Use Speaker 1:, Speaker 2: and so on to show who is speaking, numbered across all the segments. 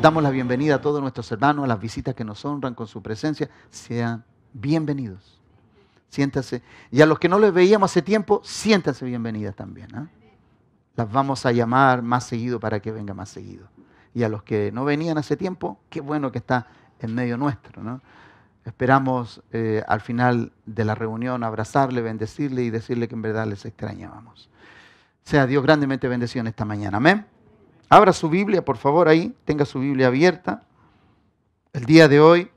Speaker 1: Damos la bienvenida a todos nuestros hermanos, a las visitas que nos honran con su presencia. Sean bienvenidos. Siéntase. Y a los que no les veíamos hace tiempo, siéntanse bienvenidas también. ¿ah? Las vamos a llamar más seguido para que venga más seguido. Y a los que no venían hace tiempo, qué bueno que está en medio nuestro. ¿no? Esperamos eh, al final de la reunión abrazarle, bendecirle y decirle que en verdad les extrañábamos. Sea Dios grandemente bendecido en esta mañana. Amén. Abra su Biblia, por favor, ahí. Tenga su Biblia abierta. El día de hoy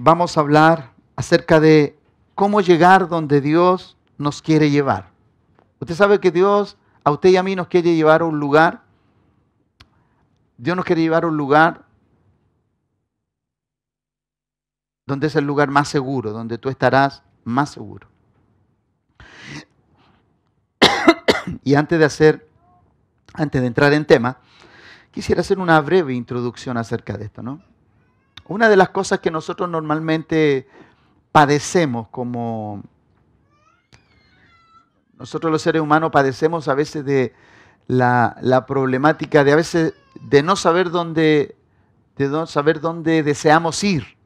Speaker 1: vamos a hablar acerca de cómo llegar donde Dios nos quiere llevar. Usted sabe que Dios a usted y a mí nos quiere llevar a un lugar. Dios nos quiere llevar a un lugar donde es el lugar más seguro, donde tú estarás más seguro. y antes de hacer, antes de entrar en tema, quisiera hacer una breve introducción acerca de esto, ¿no? Una de las cosas que nosotros normalmente padecemos como nosotros los seres humanos padecemos a veces de la, problemática de a veces de no saber dónde, de no saber dónde deseamos ir.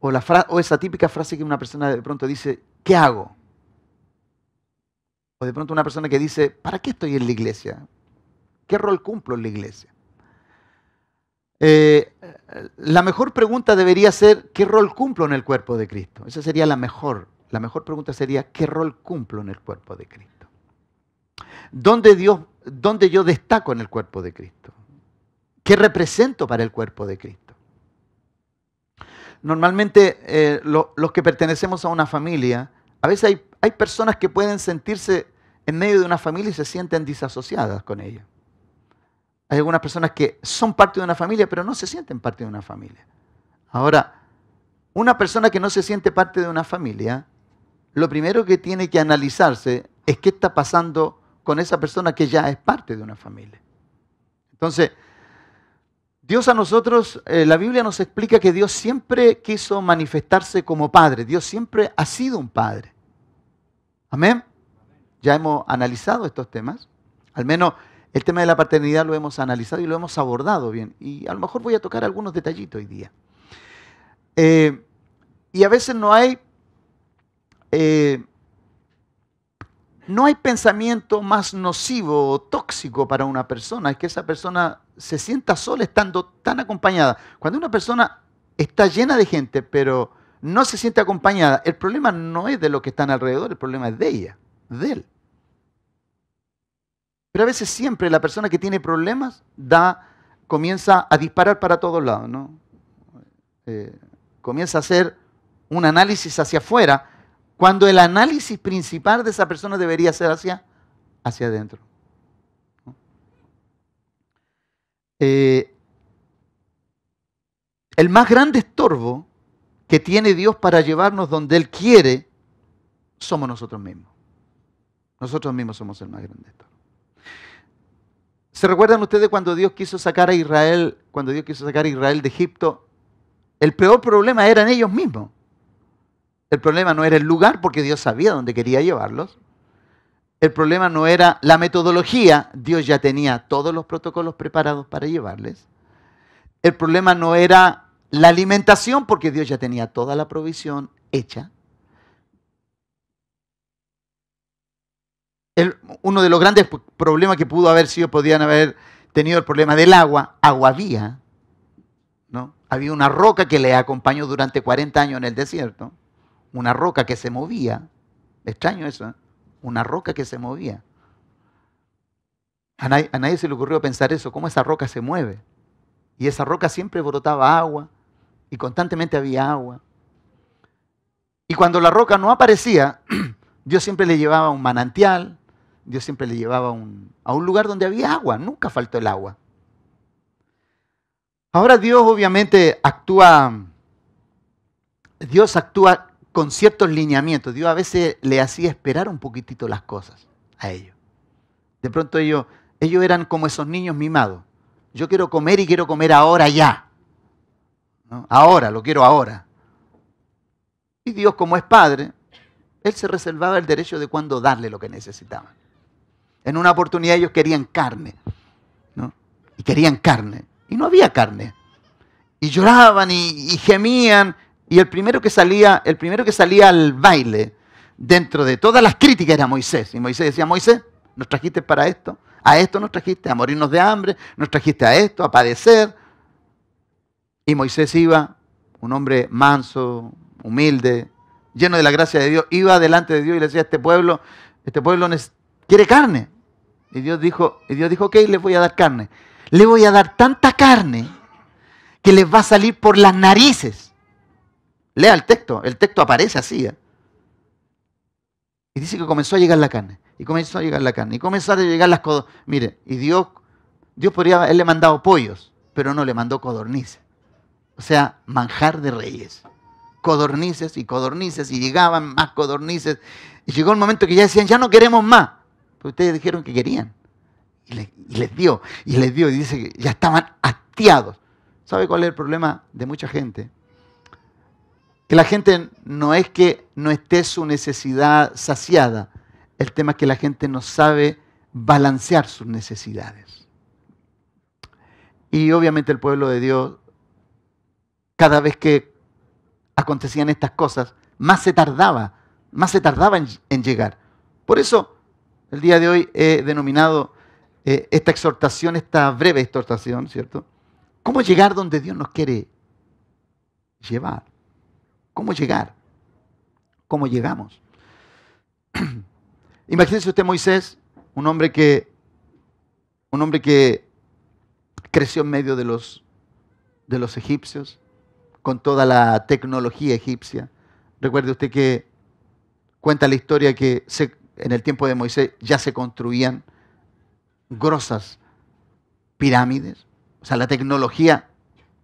Speaker 1: O, esa típica frase que una persona de pronto dice, ¿qué hago? O de pronto una persona que dice, ¿para qué estoy en la iglesia? ¿Qué rol cumplo en la iglesia? Eh, la mejor pregunta debería ser, ¿qué rol cumplo en el cuerpo de Cristo? Esa sería la mejor. La mejor pregunta sería, ¿qué rol cumplo en el cuerpo de Cristo? Dios, dónde yo destaco en el cuerpo de Cristo? ¿Qué represento para el cuerpo de Cristo? normalmente eh, los que pertenecemos a una familia, a veces hay, hay personas que pueden sentirse en medio de una familia y se sienten disasociadas con ella. Hay algunas personas que son parte de una familia, pero no se sienten parte de una familia. Ahora, una persona que no se siente parte de una familia, lo primero que tiene que analizarse es qué está pasando con esa persona que ya es parte de una familia. Entonces, Dios a nosotros, eh, la Biblia nos explica que Dios siempre quiso manifestarse como Padre. Dios siempre ha sido un Padre. Amén. Ya hemos analizado estos temas. Al menos el tema de la paternidad lo hemos analizado y lo hemos abordado bien. Y a lo mejor voy a tocar algunos detallitos hoy día. Eh, y a veces no hay, eh, no hay pensamiento más nocivo o tóxico para una persona. Es que esa persona se sienta sola estando tan acompañada. Cuando una persona está llena de gente, pero no se siente acompañada, el problema no es de lo que están alrededor, el problema es de ella, de él. Pero a veces siempre la persona que tiene problemas da, comienza a disparar para todos lados, ¿no? Eh, comienza a hacer un análisis hacia afuera, cuando el análisis principal de esa persona debería ser hacia, hacia adentro. Eh, el más grande estorbo que tiene Dios para llevarnos donde Él quiere somos nosotros mismos. Nosotros mismos somos el más grande estorbo. ¿Se recuerdan ustedes cuando Dios quiso sacar a Israel, cuando Dios quiso sacar a Israel de Egipto? El peor problema eran ellos mismos. El problema no era el lugar, porque Dios sabía dónde quería llevarlos. El problema no era la metodología, Dios ya tenía todos los protocolos preparados para llevarles. El problema no era la alimentación, porque Dios ya tenía toda la provisión hecha. uno de los grandes problemas que pudo haber sido, podían haber tenido el problema del agua, agua había, ¿no? Había una roca que le acompañó durante 40 años en el desierto, una roca que se movía, extraño eso, ¿eh? una roca que se movía. A nadie, se le ocurrió pensar eso, cómo esa roca se mueve. Y esa roca siempre brotaba agua y constantemente había agua. Y cuando la roca no aparecía, Dios siempre le llevaba un manantial, Dios siempre le llevaba a un lugar donde había agua, nunca faltó el agua. Ahora Dios obviamente actúa, Dios actúa con ciertos lineamientos. Dios a veces le hacía esperar un poquitito las cosas a ellos. De pronto ellos, ellos eran como esos niños mimados. Yo quiero comer y quiero comer ahora ya. Ahora, lo quiero ahora. Y Dios como es padre, Él se reservaba el derecho de cuándo darle lo que necesitaban. En una oportunidad ellos querían carne. ¿no? Y querían carne. Y no había carne. Y lloraban y gemían y el primero que salía, el primero que salía al baile dentro de todas las críticas era Moisés. Y Moisés decía, Moisés, ¿nos trajiste para esto? A esto nos trajiste, a morirnos de hambre, nos trajiste a esto, a padecer. Y Moisés iba, un hombre manso, humilde, lleno de la gracia de Dios, iba delante de Dios y le decía este pueblo, este pueblo quiere carne. Y Dios dijo, y Dios dijo, ok, les voy a dar carne. Le voy a dar tanta carne que les va a salir por las narices. Lea el texto, el texto aparece así. ¿eh? Y dice que comenzó a llegar la carne, y comenzó a llegar la carne, y comenzó a llegar las codornices. Mire, y Dios, Dios podría haberle mandado pollos, pero no le mandó codornices. O sea, manjar de reyes. Codornices y codornices, y llegaban más codornices. Y llegó el momento que ya decían, ya no queremos más. Pero pues ustedes dijeron que querían. Y les, dio, y les dio, y dice que ya estaban hastiados. ¿Sabe cuál es el problema de mucha gente? Que la gente no es que no esté su necesidad saciada, el tema es que la gente no sabe balancear sus necesidades. Y obviamente el pueblo de Dios, cada vez que acontecían estas cosas, más se tardaba, más se tardaba en, llegar. Por eso el día de hoy he denominado eh, esta exhortación, esta breve exhortación, ¿cierto? ¿Cómo llegar donde Dios nos quiere llevar? ¿Cómo llegar? ¿Cómo llegamos? Imagínese usted Moisés, un hombre que un hombre que creció en medio de los de los egipcios con toda la tecnología egipcia. Recuerde usted que cuenta la historia que en el tiempo de Moisés ya se construían grosas pirámides. O sea, la tecnología,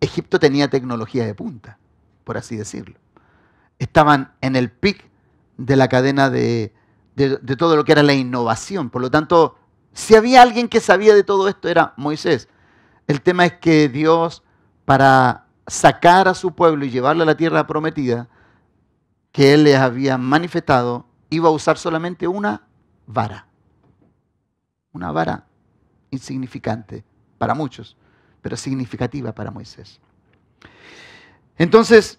Speaker 1: Egipto tenía tecnología de punta, por así decirlo estaban en el pic de la cadena de, todo lo que era la innovación. Por lo tanto, si había alguien que sabía de todo esto era Moisés. El tema es que Dios, para sacar a su pueblo y llevarlo a la tierra prometida, que Él les había manifestado, iba a usar solamente una vara. Una vara insignificante para muchos, pero significativa para Moisés. Entonces,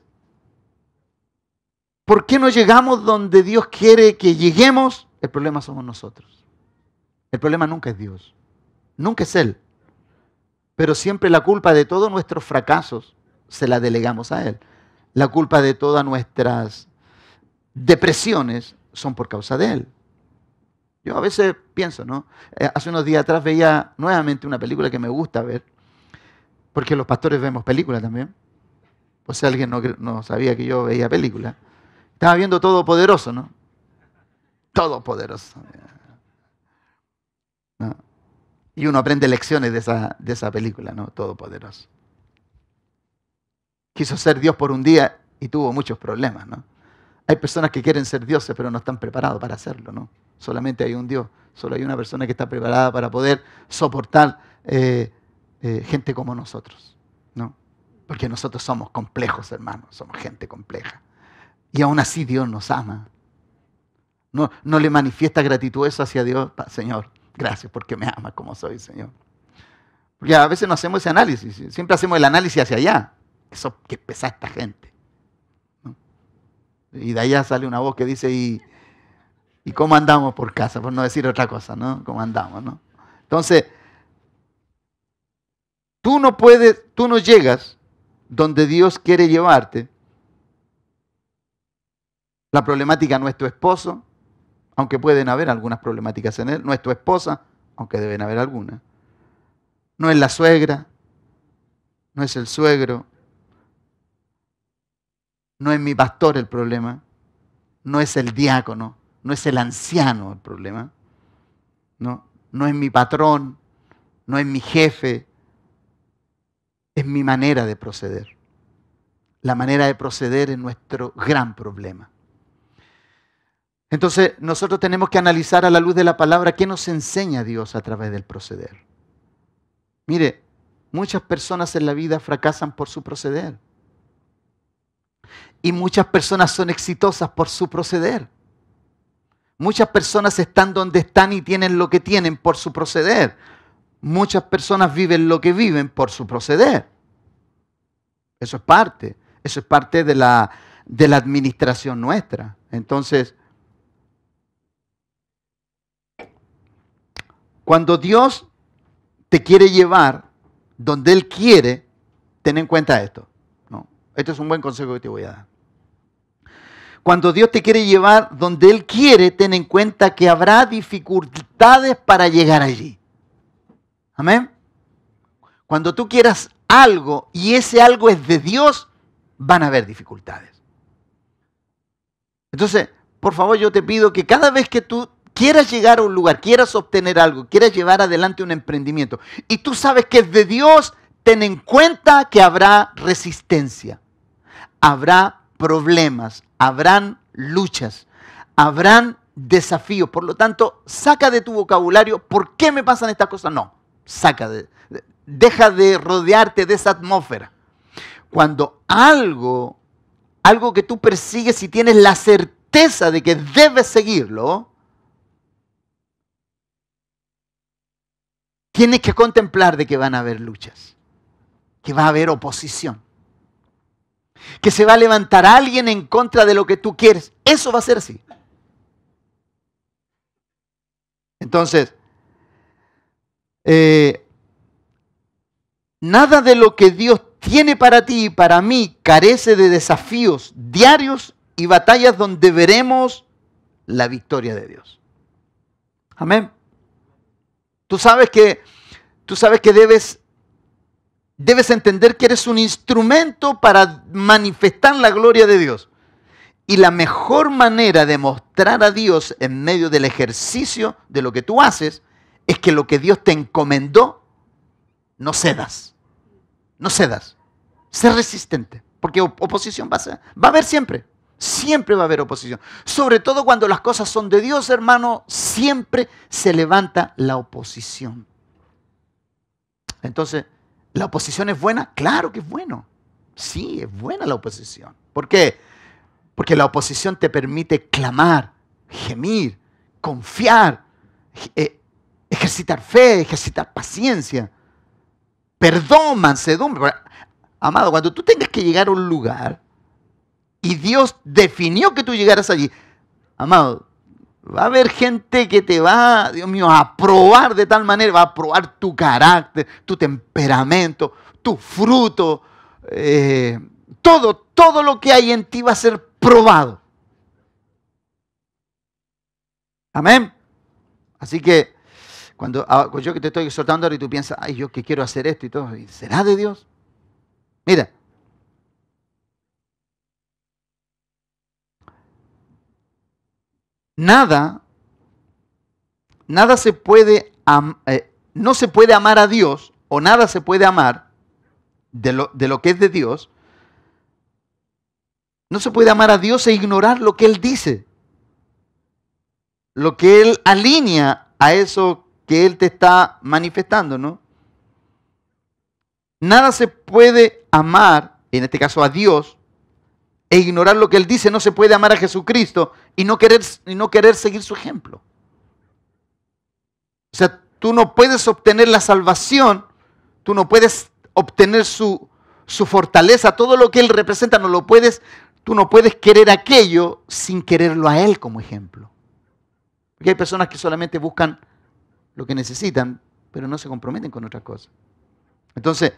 Speaker 1: ¿Por qué no llegamos donde Dios quiere que lleguemos? El problema somos nosotros. El problema nunca es Dios. Nunca es Él. Pero siempre la culpa de todos nuestros fracasos se la delegamos a Él. La culpa de todas nuestras depresiones son por causa de Él. Yo a veces pienso, ¿no? Eh, hace unos días atrás veía nuevamente una película que me gusta ver, porque los pastores vemos películas también. Pues si alguien no, no sabía que yo veía películas. Estaba viendo Todopoderoso, ¿no? Todopoderoso. Y uno aprende lecciones de esa, película, ¿no? Todopoderoso. Quiso ser Dios por un día y tuvo muchos problemas, ¿no? Hay personas que quieren ser dioses, pero no están preparados para hacerlo, ¿no? Solamente hay un Dios, solo hay una persona que está preparada para poder soportar eh, eh, gente como nosotros, ¿no? Porque nosotros somos complejos, hermanos, somos gente compleja. Y aún así Dios nos ama. No, no le manifiesta gratitud eso hacia Dios, Señor, gracias porque me ama como soy, Señor. Porque a veces no hacemos ese análisis, siempre hacemos el análisis hacia allá. Eso que pesa esta gente. Y de allá sale una voz que dice, y, ¿y cómo andamos por casa? Por no decir otra cosa, ¿no? ¿Cómo andamos, no? Entonces, tú no puedes, tú no llegas donde Dios quiere llevarte la problemática no es tu esposo, aunque pueden haber algunas problemáticas en él. No es tu esposa, aunque deben haber algunas. No es la suegra, no es el suegro, no es mi pastor el problema, no es el diácono, no es el anciano el problema, no, no es mi patrón, no es mi jefe, es mi manera de proceder. La manera de proceder es nuestro gran problema. Entonces nosotros tenemos que analizar a la luz de la palabra qué nos enseña Dios a través del proceder. Mire, muchas personas en la vida fracasan por su proceder. Y muchas personas son exitosas por su proceder. Muchas personas están donde están y tienen lo que tienen por su proceder. Muchas personas viven lo que viven por su proceder. Eso es parte. Eso es parte de la, de la administración nuestra. Entonces, Cuando Dios te quiere llevar donde Él quiere, ten en cuenta esto. ¿no? esto es un buen consejo que te voy a dar. Cuando Dios te quiere llevar donde Él quiere, ten en cuenta que habrá dificultades para llegar allí. Amén. Cuando tú quieras algo y ese algo es de Dios, van a haber dificultades. Entonces, por favor, yo te pido que cada vez que tú quieras llegar a un lugar, quieras obtener algo, quieras llevar adelante un emprendimiento y tú sabes que es de Dios, ten en cuenta que habrá resistencia, habrá problemas, habrán luchas, habrán desafíos. Por lo tanto, saca de tu vocabulario, ¿por qué me pasan estas cosas? No, saca de, deja de rodearte de esa atmósfera. Cuando algo, algo que tú persigues y tienes la certeza de que debes seguirlo, tienes que contemplar de que van a haber luchas, que va a haber oposición, que se va a levantar alguien en contra de lo que tú quieres. Eso va a ser así. Entonces, eh, nada de lo que Dios tiene para ti y para mí carece de desafíos diarios y batallas donde veremos la victoria de Dios. Amén. Tú sabes que, tú sabes que debes, debes entender que eres un instrumento para manifestar la gloria de Dios. Y la mejor manera de mostrar a Dios en medio del ejercicio de lo que tú haces es que lo que Dios te encomendó, no cedas. No cedas. Sé resistente, porque oposición va a, va a haber siempre. Siempre va a haber oposición. Sobre todo cuando las cosas son de Dios, hermano, siempre se levanta la oposición. Entonces, ¿la oposición es buena? Claro que es bueno. Sí, es buena la oposición. ¿Por qué? Porque la oposición te permite clamar, gemir, confiar, eh, ejercitar fe, ejercitar paciencia, perdón, mansedumbre. Amado, cuando tú tengas que llegar a un lugar y Dios definió que tú llegaras allí. Amado, va a haber gente que te va, Dios mío, a probar de tal manera, va a probar tu carácter, tu temperamento, tu fruto, eh, todo, todo lo que hay en ti va a ser probado. Amén. Así que cuando ah, pues yo que te estoy exhortando ahora y tú piensas, ay, yo que quiero hacer esto y todo, ¿será de Dios? Mira, nada, nada se puede, eh, no se puede amar a Dios o nada se puede amar de lo, de lo que es de Dios. No se puede amar a Dios e ignorar lo que Él dice, lo que Él alinea a eso que Él te está manifestando, ¿no? Nada se puede amar, en este caso a Dios, e ignorar lo que Él dice. No se puede amar a Jesucristo y no querer, no querer seguir su ejemplo. O sea, tú no puedes obtener la salvación, tú no puedes obtener su, su fortaleza, todo lo que él representa, no lo puedes, tú no puedes querer aquello sin quererlo a él como ejemplo. Porque hay personas que solamente buscan lo que necesitan, pero no se comprometen con otras cosas. Entonces,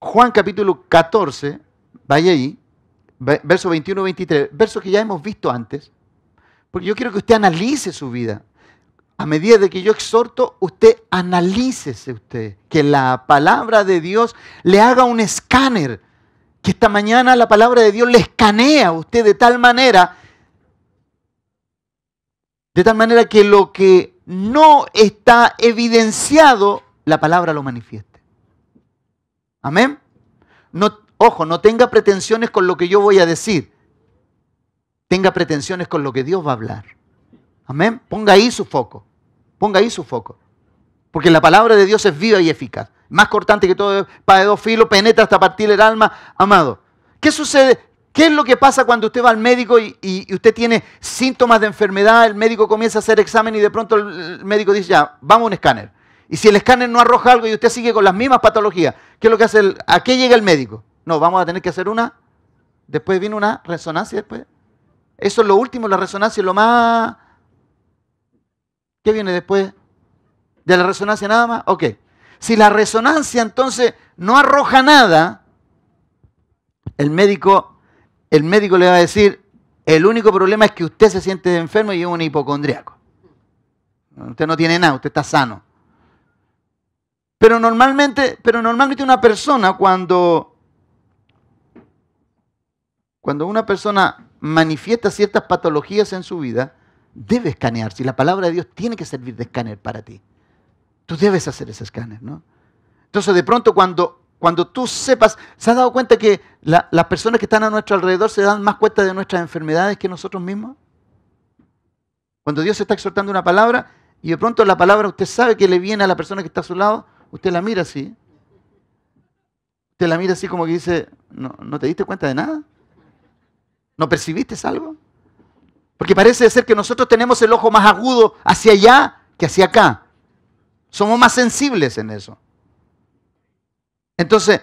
Speaker 1: Juan capítulo 14, vaya ahí, verso 21 23, versos que ya hemos visto antes, porque yo quiero que usted analice su vida. A medida de que yo exhorto, usted analícese usted, que la palabra de Dios le haga un escáner, que esta mañana la palabra de Dios le escanea a usted de tal manera, de tal manera que lo que no está evidenciado, la palabra lo manifieste. Amén. No, Ojo, no tenga pretensiones con lo que yo voy a decir. Tenga pretensiones con lo que Dios va a hablar. Amén. Ponga ahí su foco. Ponga ahí su foco. Porque la palabra de Dios es viva y eficaz. Más cortante que todo para dos filos, penetra hasta partir el alma. Amado, ¿qué sucede? ¿Qué es lo que pasa cuando usted va al médico y, usted tiene síntomas de enfermedad? El médico comienza a hacer examen y de pronto el, médico dice, ya, vamos a un escáner. Y si el escáner no arroja algo y usted sigue con las mismas patologías, ¿qué es lo que hace? ¿A qué llega el médico? No, vamos a tener que hacer una. Después viene una resonancia. Después. Eso es lo último, la resonancia es lo más. ¿Qué viene después? ¿De la resonancia nada más? Ok. Si la resonancia entonces no arroja nada, el médico, el médico le va a decir, el único problema es que usted se siente enfermo y es un hipocondriaco. Usted no tiene nada, usted está sano. Pero normalmente, pero normalmente una persona cuando cuando una persona manifiesta ciertas patologías en su vida, debe escanearse Si la palabra de Dios tiene que servir de escáner para ti, tú debes hacer ese escáner, ¿no? Entonces, de pronto, cuando, cuando tú sepas, ¿se has dado cuenta que las personas que están a nuestro alrededor se dan más cuenta de nuestras enfermedades que nosotros mismos? Cuando Dios está exhortando una palabra y de pronto la palabra usted sabe que le viene a la persona que está a su lado, usted la mira así. Usted la mira así como que dice, no, no te diste cuenta de nada. ¿No percibiste algo? Porque parece ser que nosotros tenemos el ojo más agudo hacia allá que hacia acá. Somos más sensibles en eso. Entonces,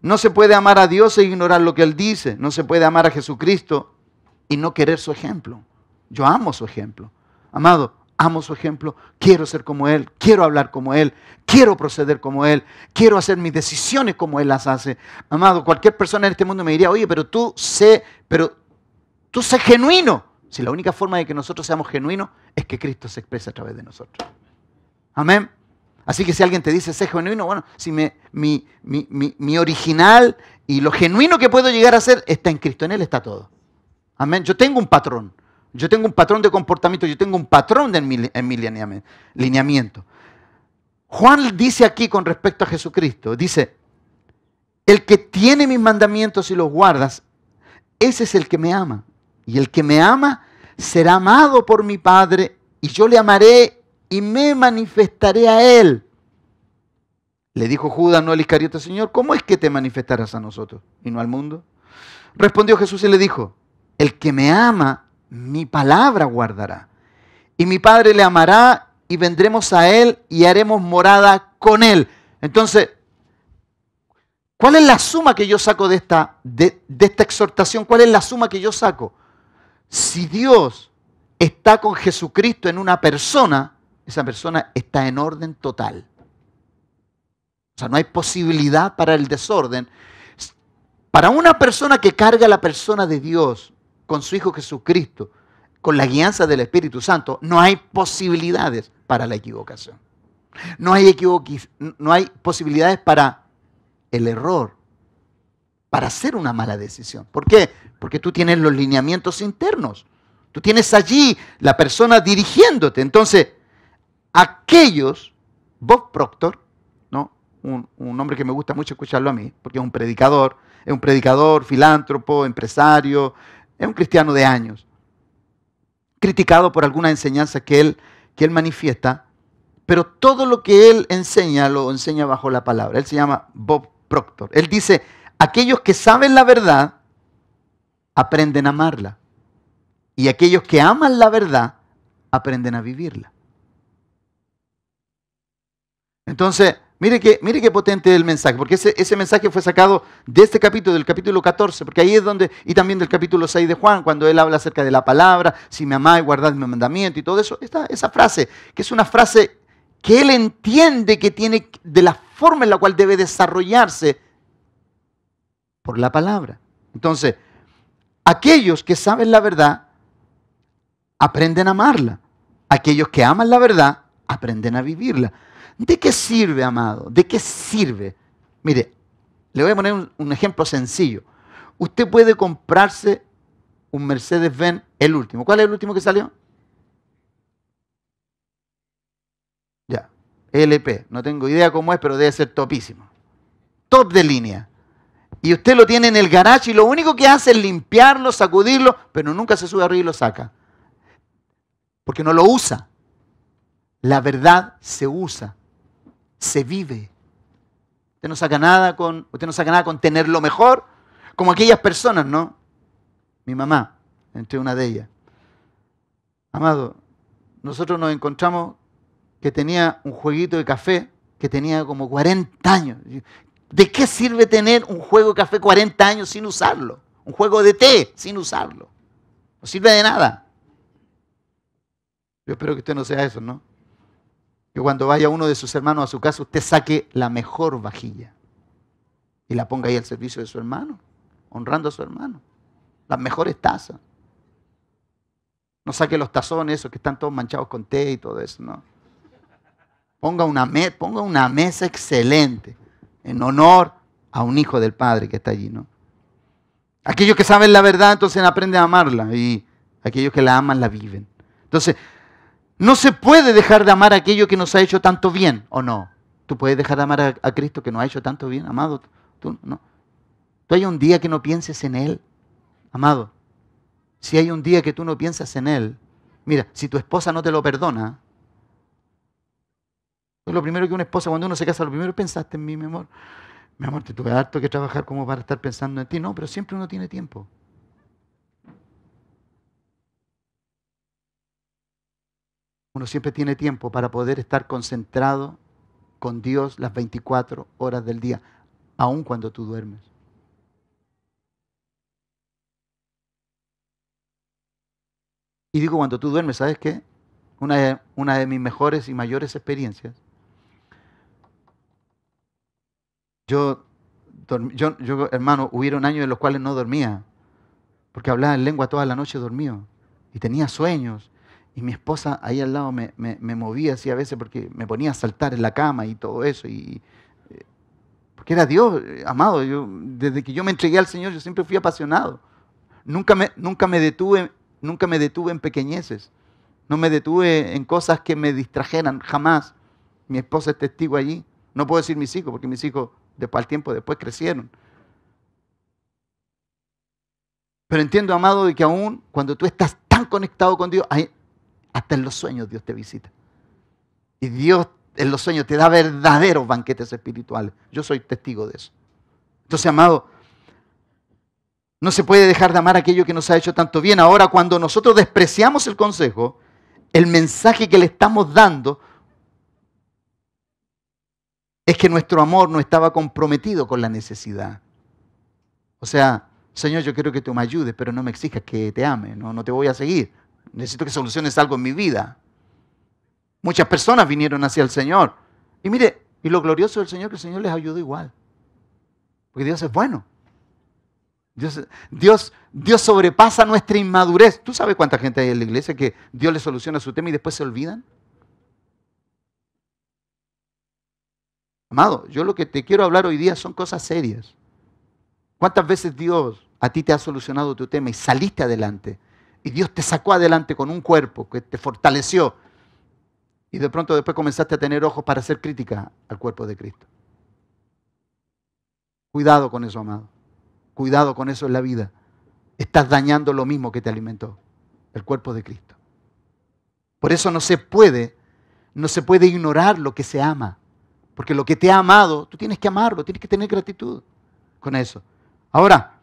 Speaker 1: no se puede amar a Dios e ignorar lo que Él dice. No se puede amar a Jesucristo y no querer su ejemplo. Yo amo su ejemplo. Amado, amo su ejemplo. Quiero ser como Él. Quiero hablar como Él. Quiero proceder como Él. Quiero hacer mis decisiones como Él las hace. Amado, cualquier persona en este mundo me diría, oye, pero tú sé, pero Tú sé genuino. Si la única forma de que nosotros seamos genuinos es que Cristo se exprese a través de nosotros. Amén. Así que si alguien te dice, sé genuino, bueno, si mi, original y lo genuino que puedo llegar a ser está en Cristo, en Él está todo. Amén. Yo tengo un patrón. Yo tengo un patrón de comportamiento, yo tengo un patrón de, en, en lineamiento. Juan dice aquí con respecto a Jesucristo, dice, el que tiene mis mandamientos y los guardas, ese es el que me ama. Y el que me ama será amado por mi Padre, y yo le amaré y me manifestaré a él. Le dijo Judas, no al Iscariote, Señor, ¿cómo es que te manifestarás a nosotros y no al mundo? Respondió Jesús y le dijo, el que me ama, mi palabra guardará. Y mi Padre le amará y vendremos a Él y haremos morada con Él. Entonces, ¿cuál es la suma que yo saco de esta, de esta exhortación? ¿Cuál es la suma que yo saco? si Dios está con Jesucristo en una persona, esa persona está en orden total. O sea, no hay posibilidad para el desorden. Para una persona que carga la persona de Dios con su Hijo Jesucristo, con la guianza del Espíritu Santo, no hay posibilidades para la equivocación. No hay, no hay posibilidades para el error, para hacer una mala decisión. ¿Por qué? porque tú tienes los lineamientos internos. Tú tienes allí la persona dirigiéndote. Entonces, aquellos, Bob Proctor, ¿no? Un, hombre que me gusta mucho escucharlo a mí, porque es un predicador, es un predicador, filántropo, empresario, es un cristiano de años, criticado por alguna enseñanza que él, que él manifiesta, pero todo lo que él enseña lo enseña bajo la palabra. Él se llama Bob Proctor. Él dice, aquellos que saben la verdad, aprenden a amarla. Y aquellos que aman la verdad, aprenden a vivirla. Entonces, mire qué mire qué potente el mensaje, porque ese, mensaje fue sacado de este capítulo, del capítulo 14, porque ahí es donde, y también del capítulo 6 de Juan, cuando él habla acerca de la palabra, si me amáis, guardad mi mandamiento y todo eso, esa frase, que es una frase que él entiende que tiene, de la forma en la cual debe desarrollarse por la palabra. Entonces, Aquellos que saben la verdad aprenden a amarla. Aquellos que aman la verdad aprenden a vivirla. ¿De qué sirve, amado? ¿De qué sirve? Mire, le voy a poner un, ejemplo sencillo. Usted puede comprarse un Mercedes-Benz, el último. ¿Cuál es el último que salió? Ya, LP. No tengo idea cómo es, pero debe ser topísimo. Top de línea y usted lo tiene en el garage y lo único que hace es limpiarlo, sacudirlo, pero nunca se sube arriba y lo saca. Porque no lo usa. La verdad se usa, se vive. Usted no saca nada con, usted no saca nada con tenerlo mejor, como aquellas personas, ¿no? Mi mamá, entre una de ellas. Amado, nosotros nos encontramos que tenía un jueguito de café que tenía como 40 años. ¿De qué sirve tener un juego de café 40 años sin usarlo? Un juego de té sin usarlo. No sirve de nada. Yo espero que usted no sea eso, ¿no? Que cuando vaya uno de sus hermanos a su casa, usted saque la mejor vajilla y la ponga ahí al servicio de su hermano, honrando a su hermano. Las mejores tazas. No saque los tazones esos que están todos manchados con té y todo eso, ¿no? Ponga una, ponga una mesa excelente en honor a un hijo del Padre que está allí, ¿no? Aquellos que saben la verdad, entonces aprenden a amarla y aquellos que la aman la viven. Entonces, no se puede dejar de amar a aquello que nos ha hecho tanto bien, ¿o no? Tú puedes dejar de amar a, Cristo que nos ha hecho tanto bien, amado. Tú no. Tú hay un día que no pienses en Él, amado. Si hay un día que tú no piensas en Él, mira, si tu esposa no te lo perdona, lo primero que una esposa, cuando uno se casa, lo primero pensaste en mí, mi amor. Mi amor, te tuve harto que trabajar como para estar pensando en ti. No, pero siempre uno tiene tiempo. Uno siempre tiene tiempo para poder estar concentrado con Dios las 24 horas del día, aun cuando tú duermes. Y digo cuando tú duermes, ¿sabes qué? Una de, una de mis mejores y mayores experiencias Yo, yo, hermano, hubieron años en los cuales no dormía, porque hablaba en lengua toda la noche dormido y tenía sueños. Y mi esposa ahí al lado me, movía así a veces porque me ponía a saltar en la cama y todo eso. Y, eh, porque era Dios, eh, amado. desde que yo me entregué al Señor, yo siempre fui apasionado. Nunca me, nunca me, detuve, nunca me detuve en pequeñeces. No me detuve en cosas que me distrajeran, jamás. Mi esposa es testigo allí. No puedo decir mis hijos, porque mis hijos para el tiempo después crecieron. Pero entiendo, amado, de que aún cuando tú estás tan conectado con Dios, hasta en los sueños Dios te visita. Y Dios en los sueños te da verdaderos banquetes espirituales. Yo soy testigo de eso. Entonces, amado, no se puede dejar de amar aquello que nos ha hecho tanto bien. Ahora, cuando nosotros despreciamos el consejo, el mensaje que le estamos dando es que nuestro amor no estaba comprometido con la necesidad. O sea, Señor, yo quiero que tú me ayudes, pero no me exijas que te ame, no, no te voy a seguir. Necesito que soluciones algo en mi vida. Muchas personas vinieron hacia el Señor. Y mire, y lo glorioso del Señor, que el Señor les ayudó igual. Porque Dios es bueno. Dios, Dios, Dios sobrepasa nuestra inmadurez. ¿Tú sabes cuánta gente hay en la iglesia que Dios le soluciona su tema y después se olvidan? Amado, yo lo que te quiero hablar hoy día son cosas serias. ¿Cuántas veces Dios a ti te ha solucionado tu tema y saliste adelante? Y Dios te sacó adelante con un cuerpo que te fortaleció. Y de pronto después comenzaste a tener ojos para hacer crítica al cuerpo de Cristo. Cuidado con eso, amado. Cuidado con eso en la vida. Estás dañando lo mismo que te alimentó, el cuerpo de Cristo. Por eso no se puede, no se puede ignorar lo que se ama. Porque lo que te ha amado, tú tienes que amarlo, tienes que tener gratitud con eso. Ahora,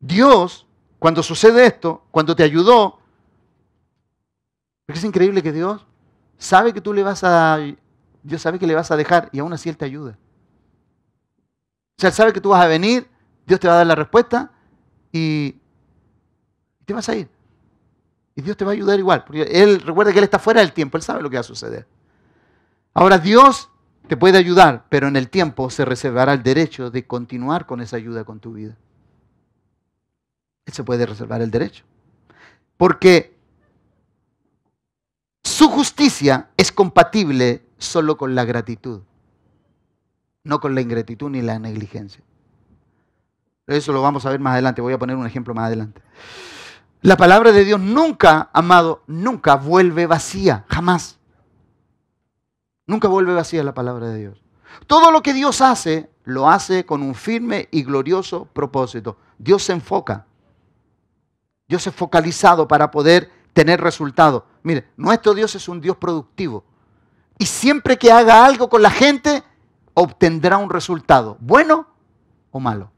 Speaker 1: Dios, cuando sucede esto, cuando te ayudó, porque es increíble que Dios sabe que tú le vas a, Dios sabe que le vas a dejar y aún así Él te ayuda. O sea, Él sabe que tú vas a venir, Dios te va a dar la respuesta y te vas a ir. Y Dios te va a ayudar igual, porque Él recuerda que Él está fuera del tiempo, Él sabe lo que va a suceder. Ahora Dios te puede ayudar, pero en el tiempo se reservará el derecho de continuar con esa ayuda con tu vida. Él se puede reservar el derecho. Porque su justicia es compatible solo con la gratitud, no con la ingratitud ni la negligencia. eso lo vamos a ver más adelante, voy a poner un ejemplo más adelante. La palabra de Dios nunca, amado, nunca vuelve vacía, jamás. Nunca vuelve vacía la palabra de Dios. Todo lo que Dios hace, lo hace con un firme y glorioso propósito. Dios se enfoca. Dios es focalizado para poder tener resultados. Mire, nuestro Dios es un Dios productivo. Y siempre que haga algo con la gente, obtendrá un resultado, bueno o malo.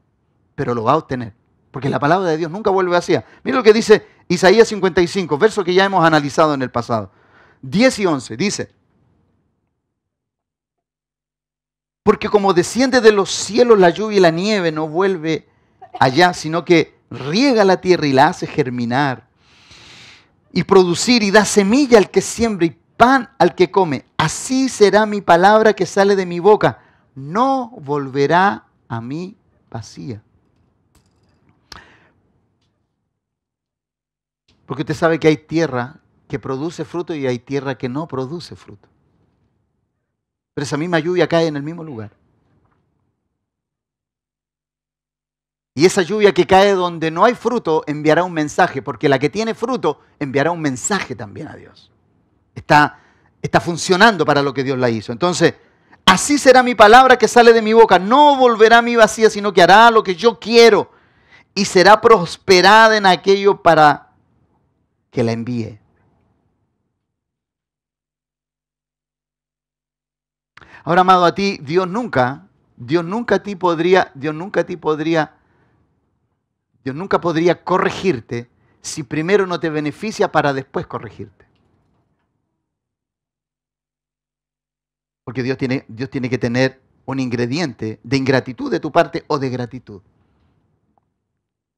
Speaker 1: Pero lo va a obtener. Porque la palabra de Dios nunca vuelve vacía. Mire lo que dice Isaías 55, verso que ya hemos analizado en el pasado. 10 y 11. Dice, Porque como desciende de los cielos la lluvia y la nieve, no vuelve allá, sino que riega la tierra y la hace germinar y producir y da semilla al que siembra y pan al que come. Así será mi palabra que sale de mi boca. No volverá a mí vacía. Porque usted sabe que hay tierra que produce fruto y hay tierra que no produce fruto pero esa misma lluvia cae en el mismo lugar. Y esa lluvia que cae donde no hay fruto enviará un mensaje, porque la que tiene fruto enviará un mensaje también a Dios. Está, está funcionando para lo que Dios la hizo. Entonces, así será mi palabra que sale de mi boca. No volverá a mi vacía, sino que hará lo que yo quiero y será prosperada en aquello para que la envíe. Ahora, amado, a ti, Dios nunca, Dios nunca a ti podría, Dios nunca a ti podría, Dios nunca podría corregirte si primero no te beneficia para después corregirte. Porque Dios tiene, Dios tiene que tener un ingrediente de ingratitud de tu parte o de gratitud.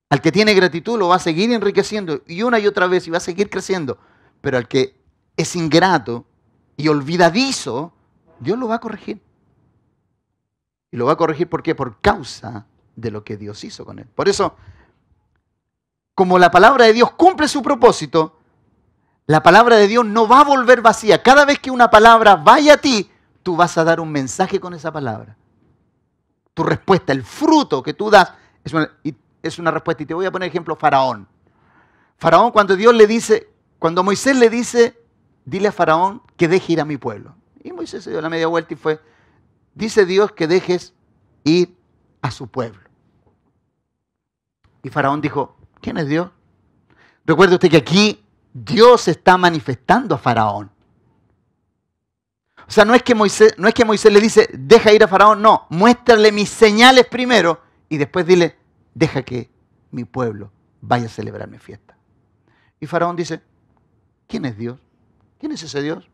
Speaker 1: Al que tiene gratitud lo va a seguir enriqueciendo y una y otra vez y va a seguir creciendo. Pero al que es ingrato y olvidadizo, Dios lo va a corregir. Y lo va a corregir ¿por qué? por causa de lo que Dios hizo con él. Por eso, como la palabra de Dios cumple su propósito, la palabra de Dios no va a volver vacía. Cada vez que una palabra vaya a ti, tú vas a dar un mensaje con esa palabra. Tu respuesta, el fruto que tú das, es una, es una respuesta. Y te voy a poner ejemplo, Faraón. Faraón cuando Dios le dice, cuando Moisés le dice, dile a Faraón que deje ir a mi pueblo. Y Moisés se dio la media vuelta y fue, dice Dios que dejes ir a su pueblo. Y Faraón dijo, ¿quién es Dios? Recuerde usted que aquí Dios está manifestando a Faraón. O sea, no es que Moisés, no es que Moisés le dice, deja ir a Faraón, no, muéstrale mis señales primero y después dile, deja que mi pueblo vaya a celebrar mi fiesta. Y Faraón dice, ¿quién es Dios? ¿Quién es ese Dios?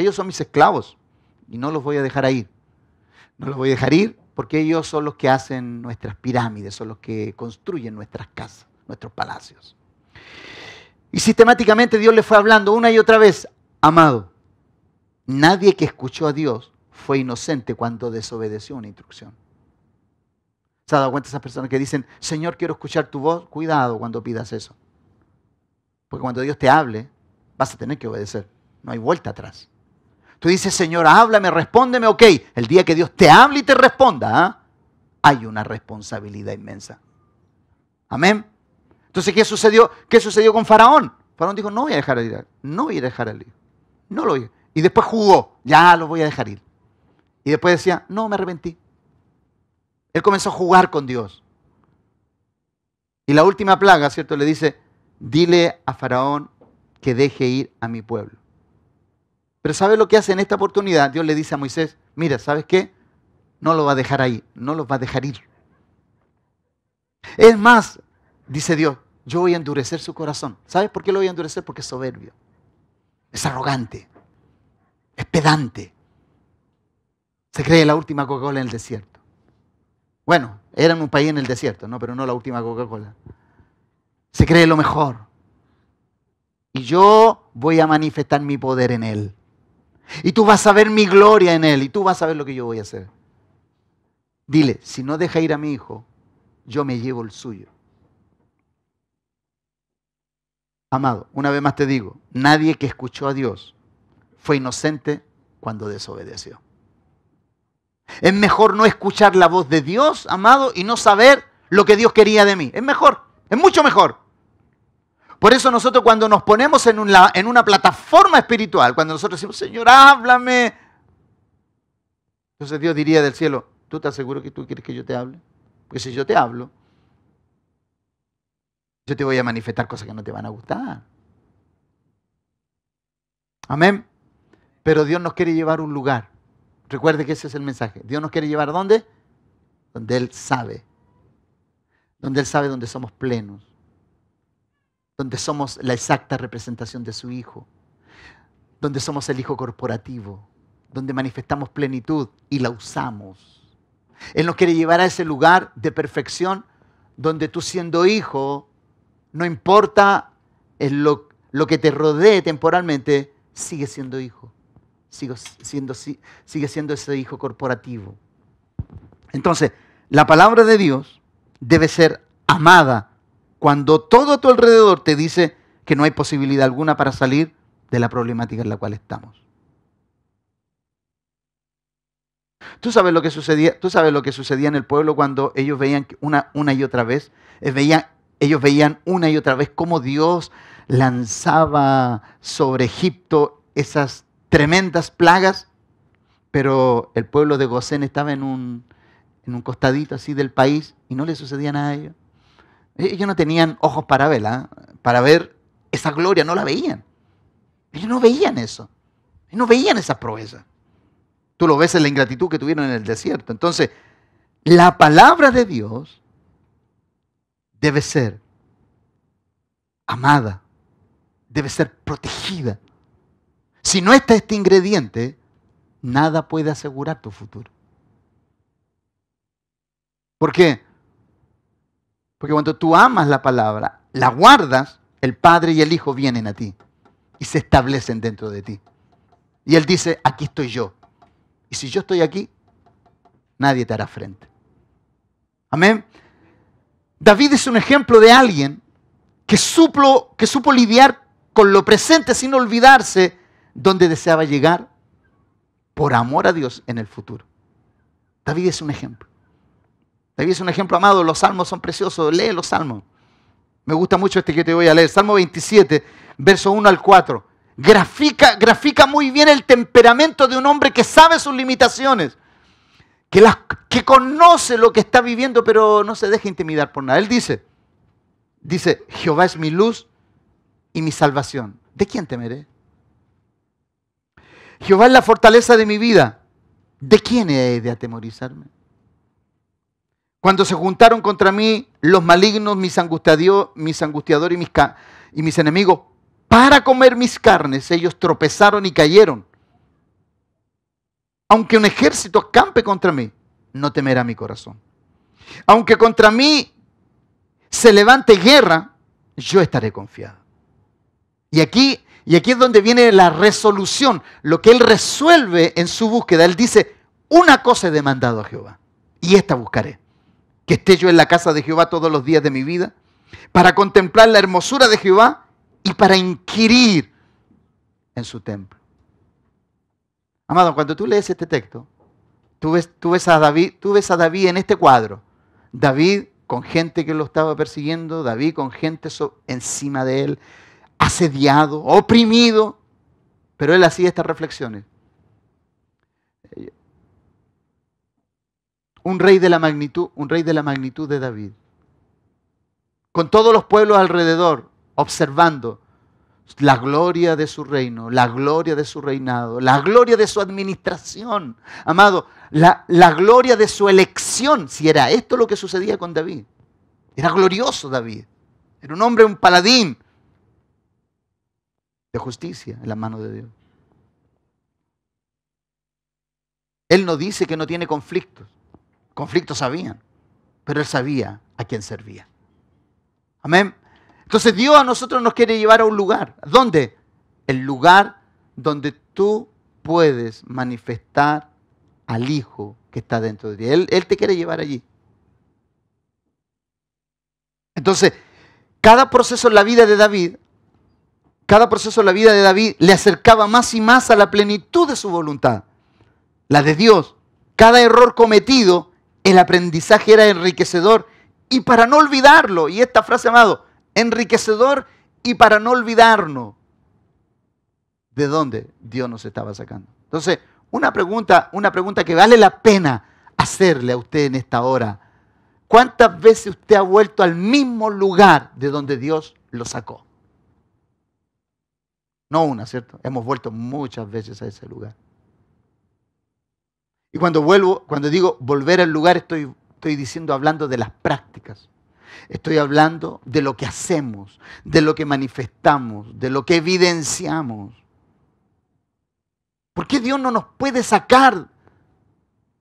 Speaker 1: Ellos son mis esclavos y no los voy a dejar ir. No los voy a dejar ir porque ellos son los que hacen nuestras pirámides, son los que construyen nuestras casas, nuestros palacios. Y sistemáticamente Dios les fue hablando una y otra vez, amado, nadie que escuchó a Dios fue inocente cuando desobedeció una instrucción. ¿Se ha dado cuenta esas personas que dicen, Señor, quiero escuchar tu voz? Cuidado cuando pidas eso. Porque cuando Dios te hable, vas a tener que obedecer. No hay vuelta atrás. Tú dices, Señor, háblame, respóndeme, ok. El día que Dios te hable y te responda, ¿ah? hay una responsabilidad inmensa. Amén. Entonces, ¿qué sucedió? ¿Qué sucedió con Faraón? Faraón dijo, no voy a dejar ir, no voy a dejar el ir. No lo voy a... Y después jugó, ya lo voy a dejar ir. Y después decía, no, me arrepentí. Él comenzó a jugar con Dios. Y la última plaga, ¿cierto? Le dice, dile a Faraón que deje ir a mi pueblo. Pero ¿sabe lo que hace en esta oportunidad? Dios le dice a Moisés, mira, ¿sabes qué? No lo va a dejar ahí, no los va a dejar ir. Es más, dice Dios, yo voy a endurecer su corazón. ¿Sabes por qué lo voy a endurecer? Porque es soberbio, es arrogante, es pedante. Se cree la última Coca-Cola en el desierto. Bueno, era un país en el desierto, ¿no? Pero no la última Coca-Cola. Se cree lo mejor. Y yo voy a manifestar mi poder en él. Y tú vas a ver mi gloria en Él y tú vas a ver lo que yo voy a hacer. Dile, si no deja ir a mi hijo, yo me llevo el suyo. Amado, una vez más te digo, nadie que escuchó a Dios fue inocente cuando desobedeció. Es mejor no escuchar la voz de Dios, amado, y no saber lo que Dios quería de mí. Es mejor, es mucho mejor. Por eso nosotros cuando nos ponemos en una, plataforma espiritual, cuando nosotros decimos, Señor, háblame, entonces Dios diría del cielo, ¿tú estás seguro que tú quieres que yo te hable? Porque si yo te hablo, yo te voy a manifestar cosas que no te van a gustar. Amén. Pero Dios nos quiere llevar a un lugar. Recuerde que ese es el mensaje. Dios nos quiere llevar a dónde? Donde Él sabe. Donde Él sabe donde somos plenos donde somos la exacta representación de su Hijo, donde somos el Hijo corporativo, donde manifestamos plenitud y la usamos. Él nos quiere llevar a ese lugar de perfección donde tú siendo hijo, no importa lo, lo que te rodee temporalmente, sigue siendo hijo, sigue siendo, sigue siendo ese hijo corporativo. Entonces, la palabra de Dios debe ser amada cuando todo a tu alrededor te dice que no hay posibilidad alguna para salir de la problemática en la cual estamos. ¿Tú sabes lo que sucedía, tú sabes lo que sucedía en el pueblo cuando ellos veían una, y otra vez, eh, ellos veían una y otra vez cómo Dios lanzaba sobre Egipto esas tremendas plagas, pero el pueblo de Gosén estaba en un, en un costadito así del país y no le sucedía nada a ellos. Ellos no tenían ojos para verla, ¿ah? para ver esa gloria, no la veían. Ellos no veían eso. no veían esas proezas. Tú lo ves en la ingratitud que tuvieron en el desierto. Entonces, la palabra de Dios debe ser amada, debe ser protegida. Si no está este ingrediente, nada puede asegurar tu futuro. ¿Por qué? Porque cuando tú amas la palabra, la guardas, el Padre y el Hijo vienen a ti y se establecen dentro de ti. Y Él dice, aquí estoy yo. Y si yo estoy aquí, nadie te hará frente. Amén. David es un ejemplo de alguien que, supo lidiar con lo presente sin olvidarse donde deseaba llegar por amor a Dios en el futuro. David es un ejemplo. Ahí es un ejemplo amado, los salmos son preciosos, lee los salmos. Me gusta mucho este que te voy a leer, Salmo 27, verso 1 al 4. Grafica, grafica muy bien el temperamento de un hombre que sabe sus limitaciones, que, las, que conoce lo que está viviendo, pero no se deja intimidar por nada. Él dice, dice, Jehová es mi luz y mi salvación. ¿De quién temeré? Jehová es la fortaleza de mi vida. ¿De quién he de atemorizarme? Cuando se juntaron contra mí los malignos, mis, angustiadores y mis, enemigos, para comer mis carnes, ellos tropezaron y cayeron. Aunque un ejército campe contra mí, no temerá mi corazón. Aunque contra mí se levante guerra, yo estaré confiado. Y aquí, y aquí es donde viene la resolución, lo que él resuelve en su búsqueda. Él dice, una cosa he demandado a Jehová, y esta buscaré que esté yo en la casa de Jehová todos los días de mi vida, para contemplar la hermosura de Jehová y para inquirir en su templo. Amado, cuando tú lees este texto, tú ves, a, David, tú ves a David en este cuadro. David con gente que lo estaba persiguiendo, David con gente encima de él, asediado, oprimido, pero él hacía estas reflexiones un rey de la magnitud, un rey de la magnitud de David. Con todos los pueblos alrededor observando la gloria de su reino, la gloria de su reinado, la gloria de su administración. Amado, la, la gloria de su elección, si era esto lo que sucedía con David. Era glorioso David. Era un hombre, un paladín de justicia en la mano de Dios. Él no dice que no tiene conflictos conflictos sabían, pero él sabía a quién servía. Amén. Entonces Dios a nosotros nos quiere llevar a un lugar. ¿Dónde? El lugar donde tú puedes manifestar al Hijo que está dentro de ti. Él, él te quiere llevar allí. Entonces, cada proceso en la vida de David, cada proceso en la vida de David le acercaba más y más a la plenitud de su voluntad, la de Dios. Cada error cometido el aprendizaje era enriquecedor y para no olvidarlo. Y esta frase, amado, enriquecedor y para no olvidarnos. ¿De dónde Dios nos estaba sacando? Entonces, una pregunta, una pregunta que vale la pena hacerle a usted en esta hora. ¿Cuántas veces usted ha vuelto al mismo lugar de donde Dios lo sacó? No una, ¿cierto? Hemos vuelto muchas veces a ese lugar. Y cuando vuelvo, cuando digo volver al lugar, estoy, estoy diciendo, hablando de las prácticas. Estoy hablando de lo que hacemos, de lo que manifestamos, de lo que evidenciamos. ¿Por qué Dios no nos puede sacar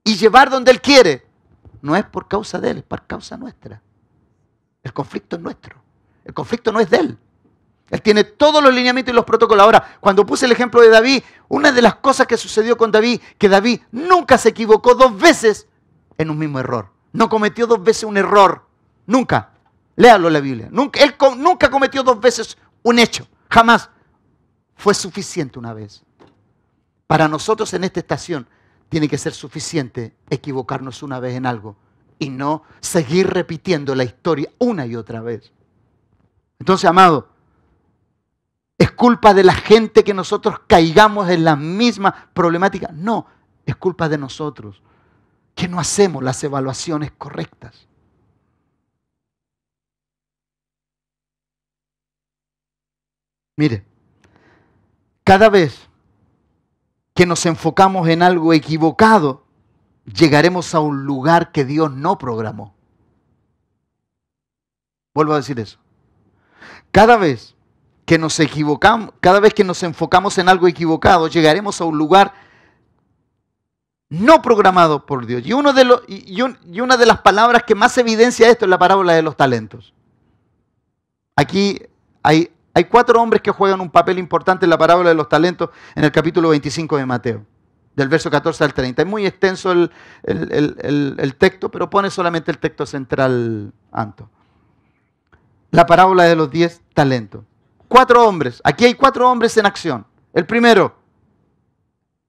Speaker 1: y llevar donde Él quiere? No es por causa de Él, es por causa nuestra. El conflicto es nuestro. El conflicto no es de Él. Él tiene todos los lineamientos y los protocolos. Ahora, cuando puse el ejemplo de David, una de las cosas que sucedió con David, que David nunca se equivocó dos veces en un mismo error. No cometió dos veces un error. Nunca. Léalo la Biblia. Nunca, él nunca cometió dos veces un hecho. Jamás. Fue suficiente una vez. Para nosotros en esta estación tiene que ser suficiente equivocarnos una vez en algo y no seguir repitiendo la historia una y otra vez. Entonces, amado, es culpa de la gente que nosotros caigamos en la misma problemática? No, es culpa de nosotros, que no hacemos las evaluaciones correctas. Mire, cada vez que nos enfocamos en algo equivocado, llegaremos a un lugar que Dios no programó. Vuelvo a decir eso. Cada vez que nos equivocamos, cada vez que nos enfocamos en algo equivocado, llegaremos a un lugar no programado por Dios. Y, una de las palabras que más evidencia esto es la parábola de los talentos. Aquí hay, cuatro hombres que juegan un papel importante en la parábola de los talentos en el capítulo 25 de Mateo, del verso 14 al 30. Es muy extenso el, el texto, pero pone solamente el texto central, Anto. La parábola de los diez talentos cuatro hombres. Aquí hay cuatro hombres en acción. El primero,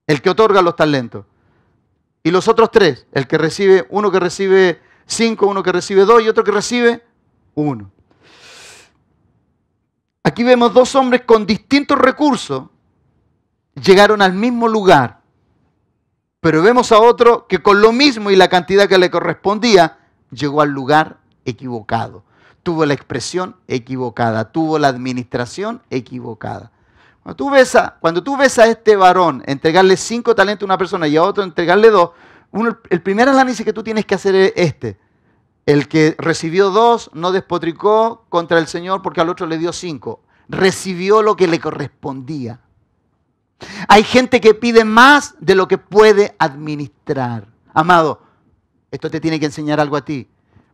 Speaker 1: el que otorga los talentos. Y los otros tres, el que recibe, uno que recibe cinco, uno que recibe dos y otro que recibe uno. Aquí vemos dos hombres con distintos recursos llegaron al mismo lugar, pero vemos a otro que con lo mismo y la cantidad que le correspondía llegó al lugar equivocado tuvo la expresión equivocada, tuvo la administración equivocada. Cuando tú ves a, cuando tú ves a este varón entregarle cinco talentos a una persona y a otro entregarle dos, el primer análisis que tú tienes que hacer es este. El que recibió dos no despotricó contra el Señor porque al otro le dio cinco. Recibió lo que le correspondía. Hay gente que pide más de lo que puede administrar. Amado, esto te tiene que enseñar algo a ti.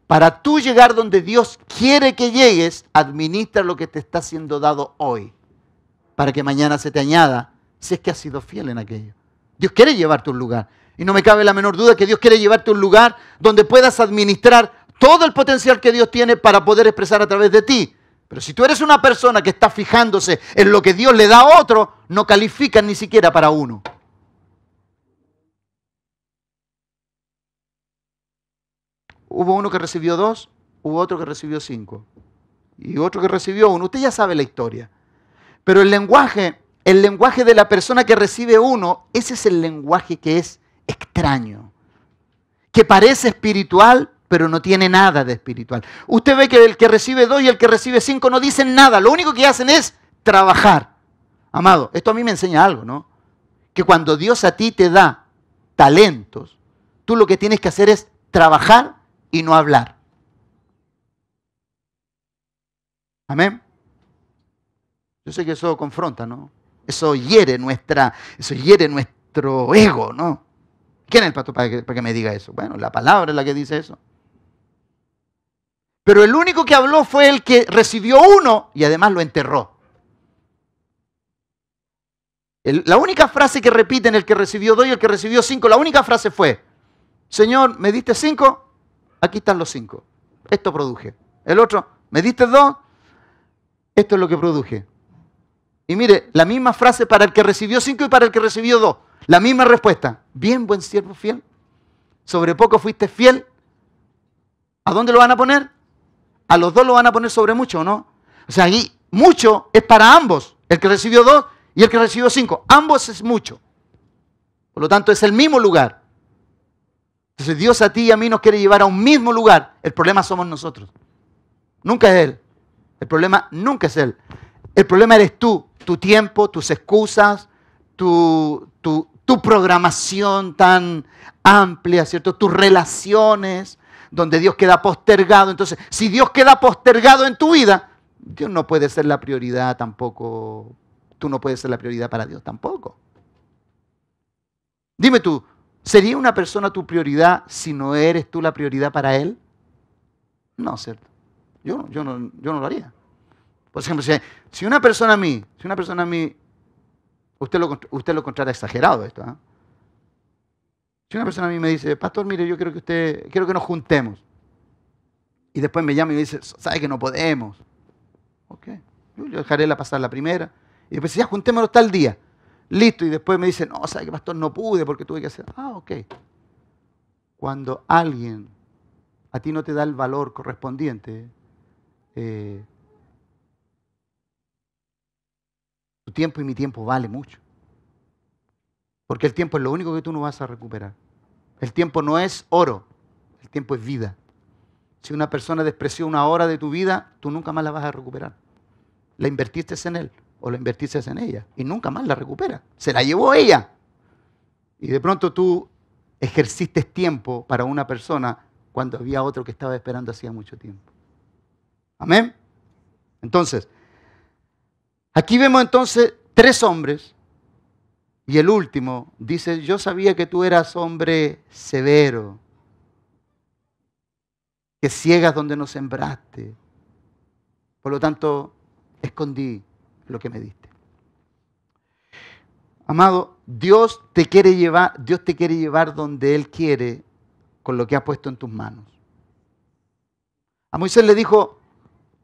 Speaker 1: Para tú llegar donde Dios quiere que llegues, administra lo que te está siendo dado hoy, para que mañana se te añada, si es que has sido fiel en aquello. Dios quiere llevarte a un lugar. Y no me cabe la menor duda que Dios quiere llevarte a un lugar donde puedas administrar todo el potencial que Dios tiene para poder expresar a través de ti. Pero si tú eres una persona que está fijándose en lo que Dios le da a otro, no califican ni siquiera para uno. Hubo uno que recibió dos, hubo otro que recibió cinco y otro que recibió uno. Usted ya sabe la historia. Pero el lenguaje, el lenguaje de la persona que recibe uno, ese es el lenguaje que es extraño, que parece espiritual, pero no tiene nada de espiritual. Usted ve que el que recibe dos y el que recibe cinco no dicen nada, lo único que hacen es trabajar. Amado, esto a mí me enseña algo, ¿no? Que cuando Dios a ti te da talentos, tú lo que tienes que hacer es trabajar y no hablar. Amén. Yo sé que eso confronta, ¿no? Eso hiere nuestra, eso nuestro ego, ¿no? ¿Quién es el pastor para que, me diga eso? Bueno, la palabra es la que dice eso. Pero el único que habló fue el que recibió uno y además lo enterró. la única frase que repiten el que recibió dos y el que recibió cinco, la única frase fue, Señor, me diste cinco, Aquí están los cinco. Esto produje. El otro, ¿me diste dos? Esto es lo que produje. Y mire, la misma frase para el que recibió cinco y para el que recibió dos. La misma respuesta. Bien, buen siervo fiel. Sobre poco fuiste fiel. ¿A dónde lo van a poner? A los dos lo van a poner sobre mucho, ¿no? O sea, ahí mucho es para ambos. El que recibió dos y el que recibió cinco. Ambos es mucho. Por lo tanto, es el mismo lugar. Entonces Dios a ti y a mí nos quiere llevar a un mismo lugar. El problema somos nosotros. Nunca es Él. El problema nunca es Él. El problema eres tú, tu tiempo, tus excusas, tu, tu, tu programación tan amplia, ¿cierto? Tus relaciones, donde Dios queda postergado. Entonces, si Dios queda postergado en tu vida, Dios no puede ser la prioridad tampoco. Tú no puedes ser la prioridad para Dios tampoco. Dime tú, ¿Sería una persona tu prioridad si no eres tú la prioridad para él? No, ¿cierto? Yo, no, lo haría. Por ejemplo, si, una persona a mí, si una persona a mí, usted lo, usted contrata exagerado esto, ¿ah? Si una persona a mí me dice, pastor, mire, yo quiero que usted, quiero que nos juntemos. Y después me llama y me dice, sabe que no podemos. Ok, yo dejaré la pasar la primera. Y después, ya juntémonos tal día listo, y después me dicen, no, ¿sabes qué, pastor? No pude porque tuve que hacer. Ah, ok. Cuando alguien a ti no te da el valor correspondiente, eh, tu tiempo y mi tiempo vale mucho. Porque el tiempo es lo único que tú no vas a recuperar. El tiempo no es oro, el tiempo es vida. Si una persona despreció una hora de tu vida, tú nunca más la vas a recuperar. La invertiste en él o la invertiste en ella y nunca más la recupera. Se la llevó ella. Y de pronto tú ejerciste tiempo para una persona cuando había otro que estaba esperando hacía mucho tiempo. Amén. Entonces, aquí vemos entonces tres hombres y el último dice, yo sabía que tú eras hombre severo, que ciegas donde no sembraste. Por lo tanto, escondí lo que me diste. Amado, Dios te quiere llevar, Dios te quiere llevar donde Él quiere con lo que ha puesto en tus manos. A Moisés le dijo,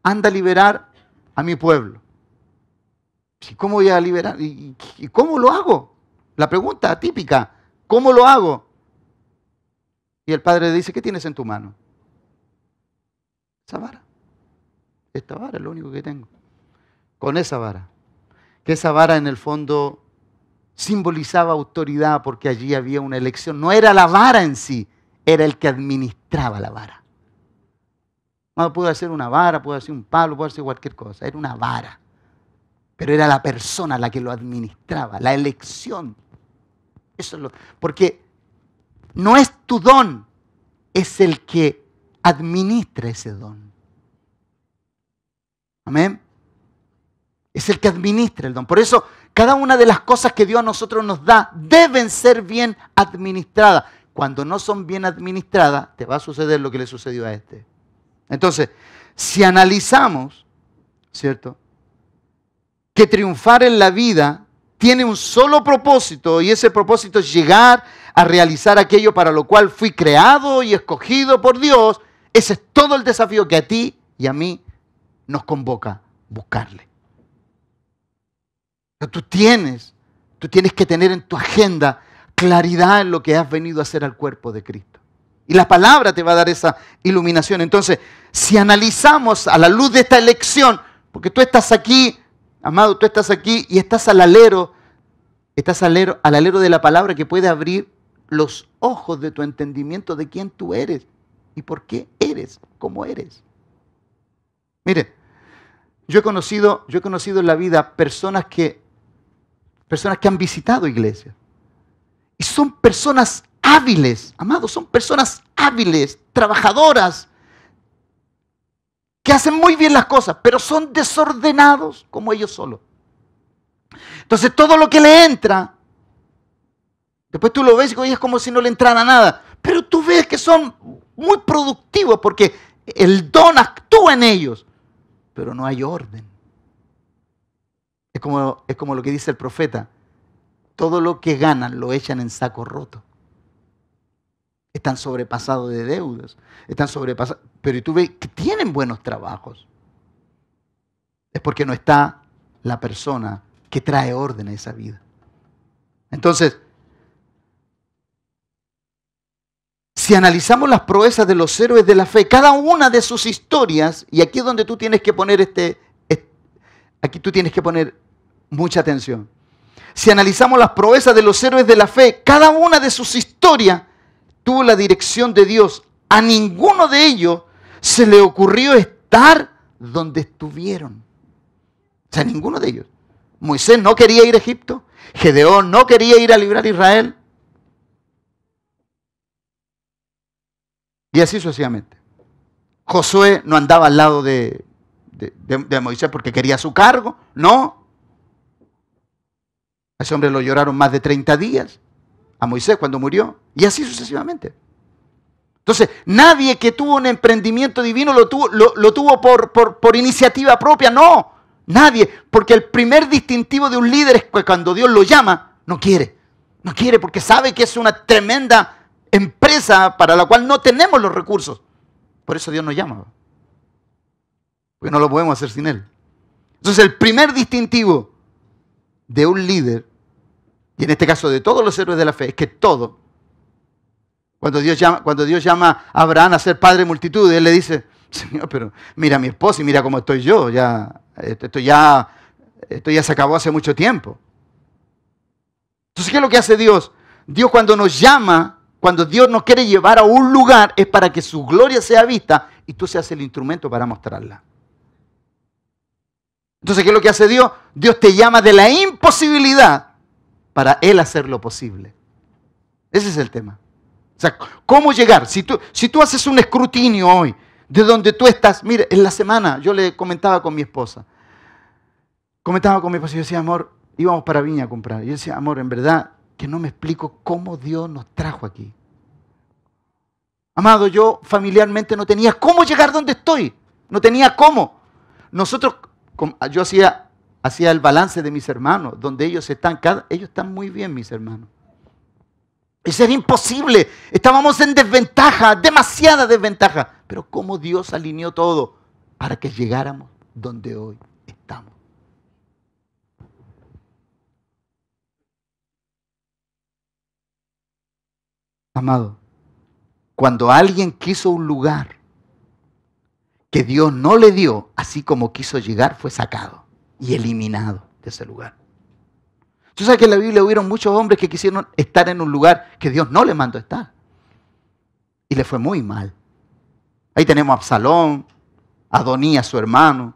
Speaker 1: anda a liberar a mi pueblo. ¿Y cómo voy a liberar? ¿Y, cómo lo hago? La pregunta típica, ¿cómo lo hago? Y el padre le dice, ¿qué tienes en tu mano? Esa vara. Esta vara es lo único que tengo con esa vara. Que esa vara en el fondo simbolizaba autoridad porque allí había una elección. No era la vara en sí, era el que administraba la vara. No pudo hacer una vara, puede hacer un palo, puede hacer cualquier cosa. Era una vara. Pero era la persona la que lo administraba, la elección. Eso porque no es tu don, es el que administra ese don. Amén es el que administra el don. Por eso, cada una de las cosas que Dios a nosotros nos da deben ser bien administradas. Cuando no son bien administradas, te va a suceder lo que le sucedió a este. Entonces, si analizamos, ¿cierto? Que triunfar en la vida tiene un solo propósito y ese propósito es llegar a realizar aquello para lo cual fui creado y escogido por Dios. Ese es todo el desafío que a ti y a mí nos convoca, buscarle. Tú tienes, tú tienes que tener en tu agenda claridad en lo que has venido a hacer al cuerpo de Cristo. Y la palabra te va a dar esa iluminación. Entonces, si analizamos a la luz de esta elección, porque tú estás aquí, amado, tú estás aquí y estás al alero, estás al alero, de la palabra que puede abrir los ojos de tu entendimiento de quién tú eres y por qué eres como eres. Mire, yo he conocido, yo he conocido en la vida personas que personas que han visitado iglesias. Y son personas hábiles, amados, son personas hábiles, trabajadoras, que hacen muy bien las cosas, pero son desordenados como ellos solos. Entonces todo lo que le entra, después tú lo ves y es como si no le entrara nada, pero tú ves que son muy productivos porque el don actúa en ellos, pero no hay orden. Es como, lo que dice el profeta. Todo lo que ganan lo echan en saco roto. Están sobrepasados de deudas. Están sobrepasados. Pero tú ves que tienen buenos trabajos. Es porque no está la persona que trae orden a esa vida. Entonces, si analizamos las proezas de los héroes de la fe, cada una de sus historias, y aquí es donde tú tienes que poner este, Aquí tú tienes que poner mucha atención. Si analizamos las proezas de los héroes de la fe, cada una de sus historias tuvo la dirección de Dios. A ninguno de ellos se le ocurrió estar donde estuvieron. O sea, ninguno de ellos. Moisés no quería ir a Egipto. Gedeón no quería ir a librar a Israel. Y así sucesivamente. Josué no andaba al lado de de, Moisés porque quería su cargo. No. A ese hombre lo lloraron más de 30 días. A Moisés cuando murió. Y así sucesivamente. Entonces, nadie que tuvo un emprendimiento divino lo tuvo, lo, tuvo por, por, iniciativa propia, no. Nadie. Porque el primer distintivo de un líder es que cuando Dios lo llama, no quiere. No quiere porque sabe que es una tremenda empresa para la cual no tenemos los recursos. Por eso Dios nos llama porque no lo podemos hacer sin Él. Entonces el primer distintivo de un líder, y en este caso de todos los héroes de la fe, es que todo, cuando Dios llama, cuando Dios llama a Abraham a ser padre de multitud, Él le dice, Señor, pero mira a mi esposa y mira cómo estoy yo, ya, ya, esto ya se acabó hace mucho tiempo. Entonces, ¿qué es lo que hace Dios? Dios cuando nos llama, cuando Dios nos quiere llevar a un lugar, es para que su gloria sea vista y tú seas el instrumento para mostrarla. Entonces, ¿qué es lo que hace Dios? Dios te llama de la imposibilidad para Él hacer lo posible. Ese es el tema. O sea, ¿cómo llegar? Si tú, si tú haces un escrutinio hoy de donde tú estás, mire, en la semana yo le comentaba con mi esposa, comentaba con mi esposa y yo decía, amor, íbamos para Viña a comprar. Y yo decía, amor, en verdad que no me explico cómo Dios nos trajo aquí. Amado, yo familiarmente no tenía cómo llegar donde estoy. No tenía cómo. Nosotros Ah, yo hacía, hacía el balance de mis hermanos, donde ellos están, ellos están muy bien, mis hermanos. Eso era imposible. Estábamos en desventaja, demasiada desventaja. Pero cómo Dios alineó todo para que llegáramos donde hoy estamos. Amado, cuando alguien quiso un lugar, que Dios no le dio, así como quiso llegar, fue sacado y eliminado de ese lugar. Tú sabes que en la Biblia hubieron muchos hombres que quisieron estar en un lugar que Dios no les mandó estar. Y le fue muy mal. Ahí tenemos a Absalón, a Adonías, su hermano.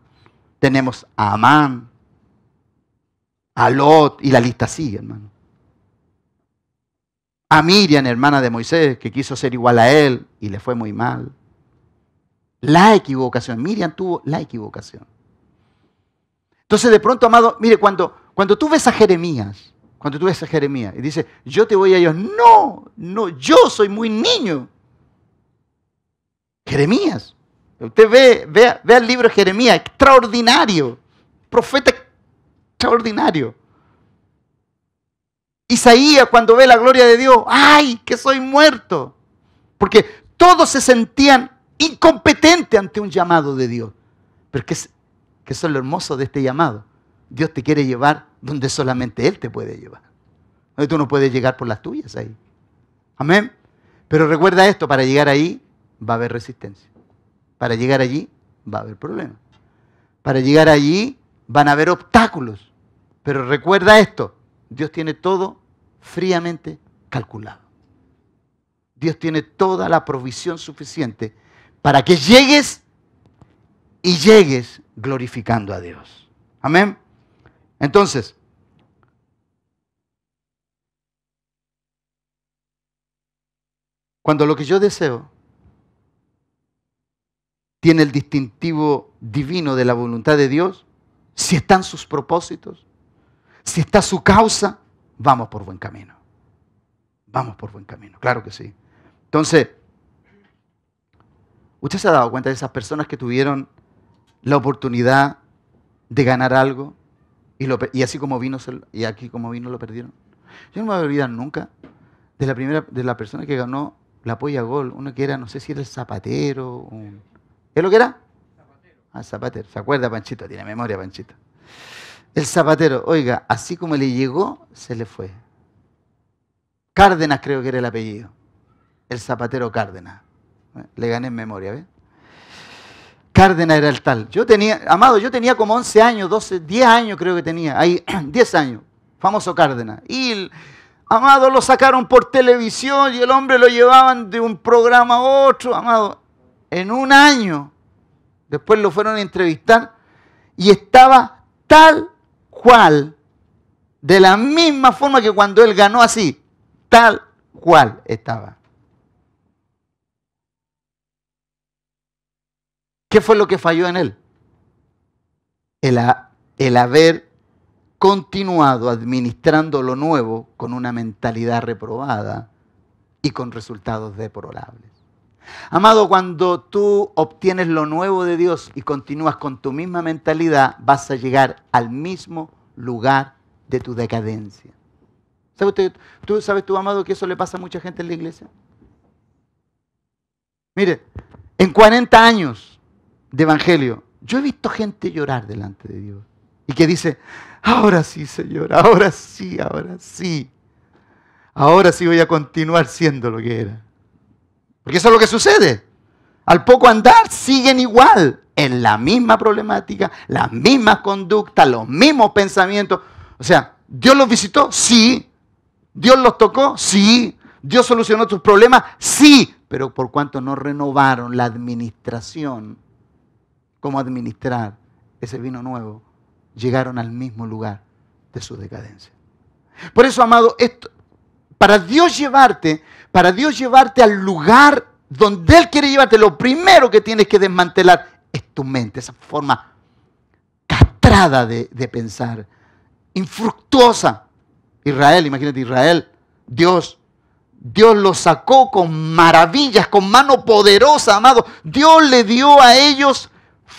Speaker 1: Tenemos a Amán, a Lot, y la lista sigue, hermano. A Miriam, hermana de Moisés, que quiso ser igual a él y le fue muy mal. La equivocación. Miriam tuvo la equivocación. Entonces de pronto, amado, mire, cuando, cuando tú ves a Jeremías, cuando tú ves a Jeremías y dice, yo te voy a Dios, no, no, yo soy muy niño. Jeremías. Usted ve, ve, ve el libro de Jeremías, extraordinario, profeta extraordinario. Isaías cuando ve la gloria de Dios, ay, que soy muerto. Porque todos se sentían incompetente ante un llamado de Dios. Pero es, que eso es lo hermoso de este llamado. Dios te quiere llevar donde solamente Él te puede llevar. tú no puedes llegar por las tuyas ahí. Amén. Pero recuerda esto, para llegar ahí va a haber resistencia. Para llegar allí va a haber problemas. Para llegar allí van a haber obstáculos. Pero recuerda esto, Dios tiene todo fríamente calculado. Dios tiene toda la provisión suficiente para que llegues y llegues glorificando a Dios. Amén. Entonces, cuando lo que yo deseo tiene el distintivo divino de la voluntad de Dios, si están sus propósitos, si está su causa, vamos por buen camino. Vamos por buen camino, claro que sí. Entonces, ¿Usted se ha dado cuenta de esas personas que tuvieron la oportunidad de ganar algo y, así como vino, y aquí como vino lo perdieron? Yo no me voy a olvidar nunca de la primera, de la persona que ganó la polla gol, uno que era, no sé si era el zapatero, un... ¿es lo que era? Zapatero. Ah, zapatero, ¿se acuerda Panchito? Tiene memoria Panchito. El zapatero, oiga, así como le llegó, se le fue. Cárdenas creo que era el apellido. El zapatero Cárdenas. Le gané en memoria, ¿ves? Cárdenas era el tal. Yo tenía, amado, yo tenía como 11 años, 12, 10 años creo que tenía, ahí, 10 años, famoso Cárdenas. Y, amado, lo sacaron por televisión y el hombre lo llevaban de un programa a otro, amado, en un año. Después lo fueron a entrevistar y estaba tal cual, de la misma forma que cuando él ganó así, tal cual estaba. ¿Qué fue lo que falló en él? El, haber continuado administrando lo nuevo con una mentalidad reprobada y con resultados deplorables. Amado, cuando tú obtienes lo nuevo de Dios y continúas con tu misma mentalidad, vas a llegar al mismo lugar de tu decadencia. ¿Tú sabes, tú, amado, que eso le pasa a mucha gente en la iglesia? Mire, en 40 años de Evangelio. Yo he visto gente llorar delante de Dios y que dice, ahora sí, Señor, ahora sí, ahora sí. Ahora sí voy a continuar siendo lo que era. Porque eso es lo que sucede. Al poco andar siguen igual, en la misma problemática, las mismas conductas, los mismos pensamientos. O sea, ¿Dios los visitó? Sí. ¿Dios los tocó? Sí. ¿Dios solucionó tus problemas? Sí. Pero por cuanto no renovaron la administración cómo administrar ese vino nuevo, llegaron al mismo lugar de su decadencia. Por eso, amado, para Dios llevarte, para Dios llevarte al lugar donde Él quiere llevarte, lo primero que tienes que desmantelar es tu mente, esa forma castrada de, de pensar, infructuosa. Israel, imagínate Israel, Dios, Dios lo sacó con maravillas, con mano poderosa, amado. Dios le dio a ellos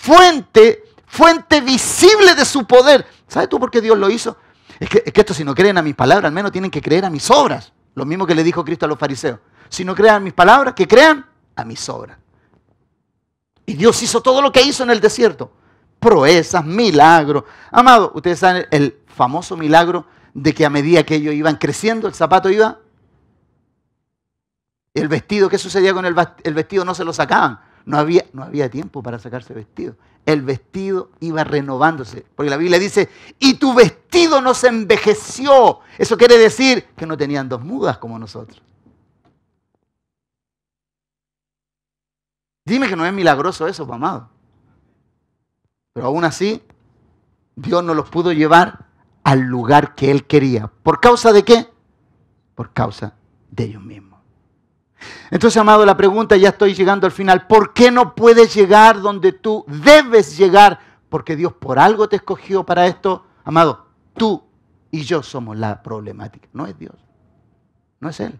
Speaker 1: fuente, fuente visible de su poder. ¿Sabes tú por qué Dios lo hizo? Es que, esto si no creen a mis palabras, al menos tienen que creer a mis obras. Lo mismo que le dijo Cristo a los fariseos. Si no crean mis palabras, que crean a mis obras. Y Dios hizo todo lo que hizo en el desierto. Proezas, milagros. Amado, ustedes saben el famoso milagro de que a medida que ellos iban creciendo, el zapato iba el vestido, ¿qué sucedía con el, vestido? No se lo sacaban no había, no había tiempo para sacarse vestido. El vestido iba renovándose, porque la Biblia dice, y tu vestido no se envejeció. Eso quiere decir que no tenían dos mudas como nosotros. Dime que no es milagroso eso, pues, amado. Pero aún así, Dios no los pudo llevar al lugar que Él quería. ¿Por causa de qué? Por causa de ellos mismos. Entonces, amado, la pregunta, ya estoy llegando al final, ¿por qué no puedes llegar donde tú debes llegar? Porque Dios por algo te escogió para esto. Amado, tú y yo somos la problemática, no es Dios, no es Él.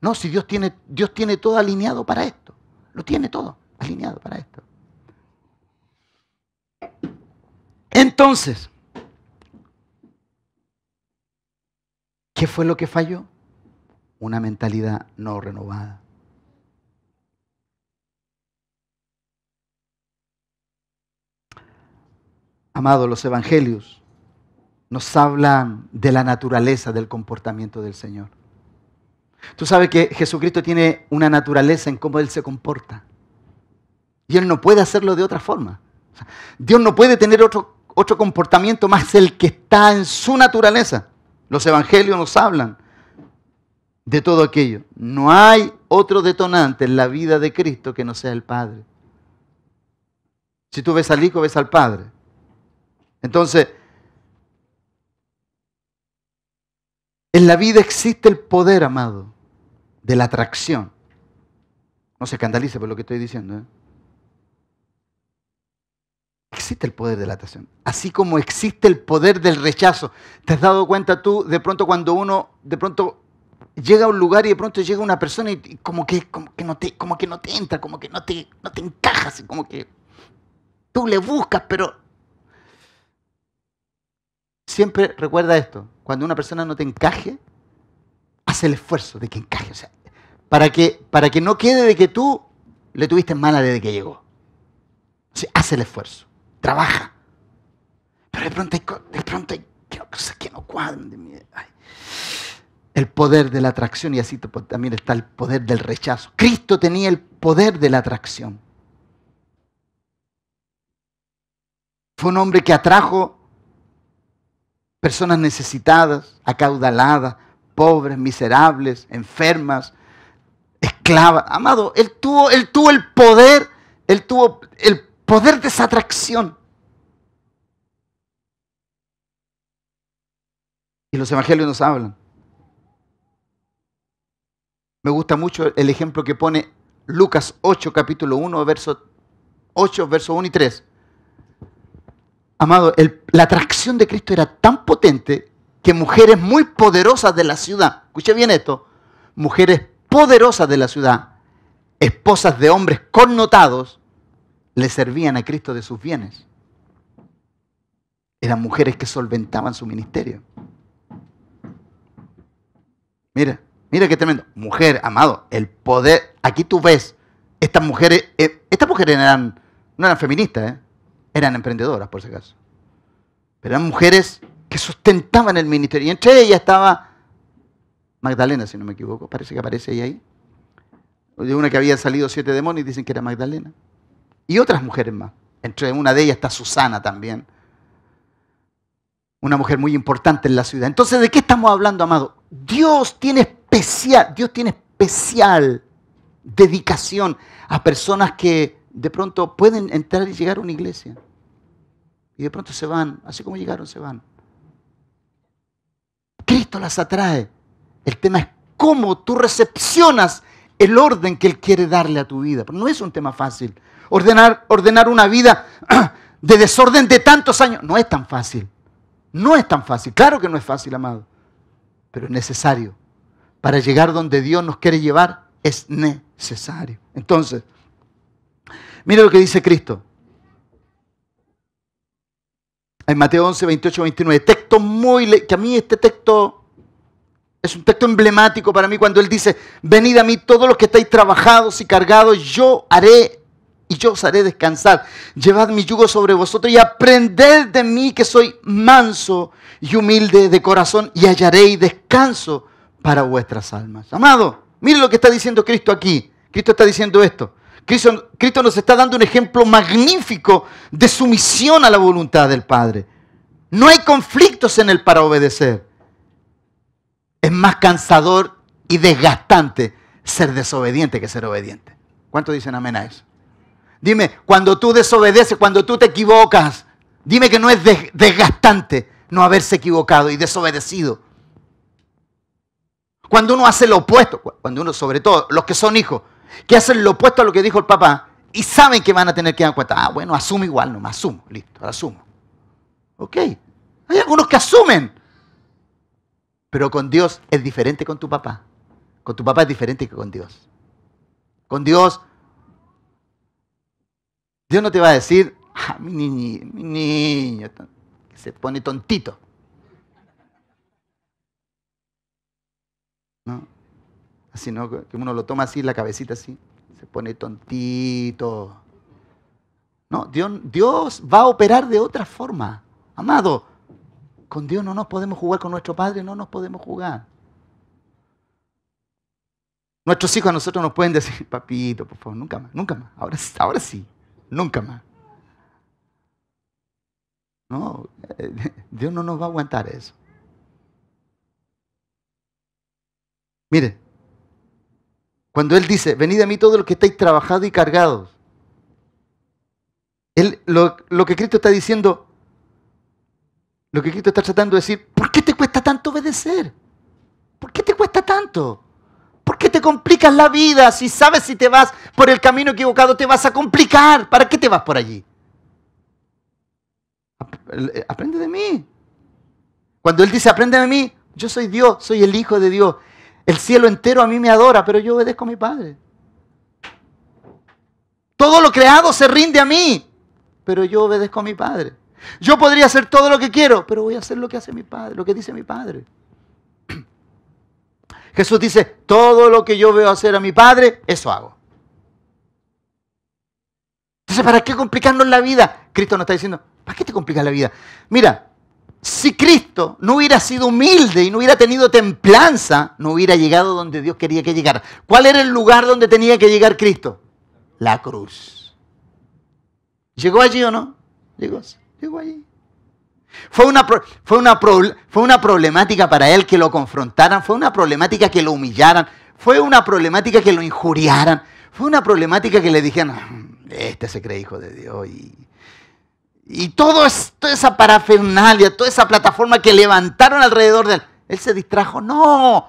Speaker 1: No, si Dios tiene, Dios tiene todo alineado para esto, lo tiene todo alineado para esto. Entonces, ¿qué fue lo que falló? una mentalidad no renovada. Amados, los evangelios nos hablan de la naturaleza del comportamiento del Señor. Tú sabes que Jesucristo tiene una naturaleza en cómo Él se comporta. Y Él no puede hacerlo de otra forma. Dios no puede tener otro, otro comportamiento más el que está en su naturaleza. Los evangelios nos hablan de todo aquello. No hay otro detonante en la vida de Cristo que no sea el Padre. Si tú ves al Hijo, ves al Padre. Entonces, en la vida existe el poder, amado, de la atracción. No se escandalice por lo que estoy diciendo. ¿eh? Existe el poder de la atracción. Así como existe el poder del rechazo. ¿Te has dado cuenta tú de pronto cuando uno de pronto llega a un lugar y de pronto llega una persona y, como, que, como, que no te, como que no te entra, como que no te, no te encajas, como que tú le buscas, pero siempre recuerda esto, cuando una persona no te encaje, haz el esfuerzo de que encaje, para que, para que no quede de que tú le tuviste mala desde que llegó. O haz el esfuerzo, trabaja. Pero de pronto hay, de pronto cosas que no cuadran de mi el poder de la atracción y así también está el poder del rechazo. Cristo tenía el poder de la atracción. Fue un hombre que atrajo personas necesitadas, acaudaladas, pobres, miserables, enfermas, esclavas. Amado, él tuvo, tuvo el poder, él tuvo el poder de esa atracción. Y los evangelios nos hablan me gusta mucho el ejemplo que pone Lucas 8, capítulo 1, verso 8, verso 1 y 3. Amado, la atracción de Cristo era tan potente que mujeres muy poderosas de la ciudad, escuche bien esto, mujeres poderosas de la ciudad, esposas de hombres connotados, le servían a Cristo de sus bienes. Eran mujeres que solventaban su ministerio. Mira, Mira qué tremendo. Mujer, amado, el poder. Aquí tú ves, estas mujeres, eh, estas mujeres eran, no eran feministas, eh. eran emprendedoras, por si acaso. Pero eran mujeres que sustentaban el ministerio. Y entre ellas estaba Magdalena, si no me equivoco. Parece que aparece ahí. De una que había salido siete demonios, dicen que era Magdalena. Y otras mujeres más. Entre una de ellas está Susana también. Una mujer muy importante en la ciudad. Entonces, ¿de qué estamos hablando, amado? Dios tiene Dios tiene especial dedicación a personas que de pronto pueden entrar y llegar a una iglesia. Y de pronto se van, así como llegaron, se van. Cristo las atrae. El tema es cómo tú recepcionas el orden que Él quiere darle a tu vida. Pero no es un tema fácil. Ordenar, ordenar una vida de desorden de tantos años no es tan fácil. No es tan fácil. Claro que no es fácil, amado. Pero es necesario para llegar donde Dios nos quiere llevar es necesario. Entonces, mire lo que dice Cristo. En Mateo 11, 28, 29. Texto muy... Que a mí este texto es un texto emblemático para mí cuando Él dice, venid a mí todos los que estáis trabajados y cargados, yo haré y yo os haré descansar. Llevad mi yugo sobre vosotros y aprended de mí que soy manso y humilde de corazón y hallaréis descanso para vuestras almas. Amado, mire lo que está diciendo Cristo aquí. Cristo está diciendo esto. Cristo, nos está dando un ejemplo magnífico de sumisión a la voluntad del Padre. No hay conflictos en el para obedecer. Es más cansador y desgastante ser desobediente que ser obediente. ¿cuánto dicen amén a eso? Dime, cuando tú desobedeces, cuando tú te equivocas, dime que no es desgastante no haberse equivocado y desobedecido. Cuando uno hace lo opuesto, cuando uno, sobre todo, los que son hijos, que hacen lo opuesto a lo que dijo el papá y saben que van a tener que dar cuenta. Ah, bueno, asumo igual, no me asumo, listo, asumo. Ok, hay algunos que asumen, pero con Dios es diferente con tu papá. Con tu papá es diferente que con Dios. Con Dios, Dios no te va a decir, ah, mi niño, mi niño, se pone tontito. ¿no? Así, ¿no? Que uno lo toma así, la cabecita así, se pone tontito. No, Dios, va a operar de otra forma. Amado, con Dios no nos podemos jugar, con nuestro Padre no nos podemos jugar. Nuestros hijos a nosotros nos pueden decir, papito, por favor, nunca más, nunca más. Ahora, ahora sí, nunca más. No, eh, Dios no nos va a aguantar eso. Mire, cuando Él dice, venid a mí todos los que estáis trabajados y cargados, él, lo, lo que Cristo está diciendo, lo que Cristo está tratando de decir, ¿por qué te cuesta tanto obedecer? ¿Por qué te cuesta tanto? ¿Por qué te complicas la vida? Si sabes si te vas por el camino equivocado, te vas a complicar. ¿Para qué te vas por allí? Eh, aprende de mí. Cuando Él dice, aprende de mí, yo soy Dios, soy el Hijo de Dios. El cielo entero a mí me adora, pero yo obedezco a mi Padre. Todo lo creado se rinde a mí, pero yo obedezco a mi Padre. Yo podría hacer todo lo que quiero, pero voy a hacer lo que hace mi Padre, lo que dice mi Padre. Jesús dice, todo lo que yo veo hacer a mi Padre, eso hago. Entonces, ¿para qué complicarnos la vida? Cristo nos está diciendo, ¿para qué te complicas la vida? Mira, si Cristo no hubiera sido humilde y no hubiera tenido templanza, no hubiera llegado donde Dios quería que llegara. ¿Cuál era el lugar donde tenía que llegar Cristo? La cruz. ¿Llegó allí o no? Llegó, allí. Fue una, fue, una fue una problemática para él que lo confrontaran, fue una problemática que lo humillaran, fue una problemática que lo injuriaran, fue una problemática que le dijeran, ah, este se cree hijo de Dios y y todo toda esa parafernalia, toda esa plataforma que levantaron alrededor de él, él se distrajo. No.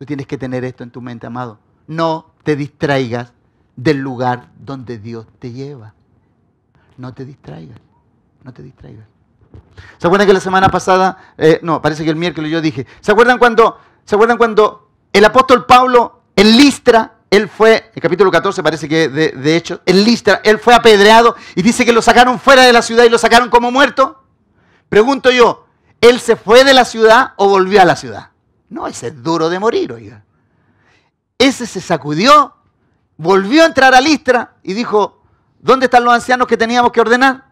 Speaker 1: Tú tienes que tener esto en tu mente, amado. No te distraigas del lugar donde Dios te lleva. No te distraigas. No te distraigas. ¿Se acuerdan que la semana pasada, eh, no, parece que el miércoles yo dije, ¿se acuerdan cuando, ¿se acuerdan cuando el apóstol Pablo en Listra él fue, el capítulo 14 parece que de, hecho, en Listra, él fue apedreado y dice que lo sacaron fuera de la ciudad y lo sacaron como muerto. Pregunto yo, ¿él se fue de la ciudad o volvió a la ciudad? No, ese es duro de morir, oiga. Ese se sacudió, volvió a entrar a Listra y dijo, ¿dónde están los ancianos que teníamos que ordenar?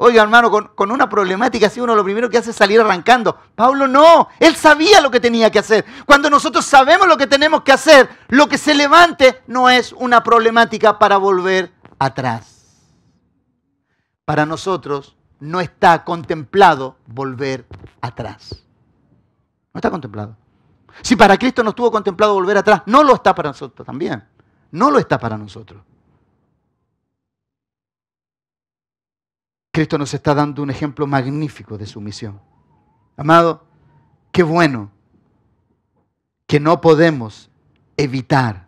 Speaker 1: Oiga, hermano, con, una problemática así uno lo primero que hace es salir arrancando. Pablo no, él sabía lo que tenía que hacer. Cuando nosotros sabemos lo que tenemos que hacer, lo que se levante no es una problemática para volver atrás. Para nosotros no está contemplado volver atrás. No está contemplado. Si para Cristo no estuvo contemplado volver atrás, no lo está para nosotros también. No lo está para nosotros. Cristo nos está dando un ejemplo magnífico de su misión. Amado, qué bueno que no podemos evitar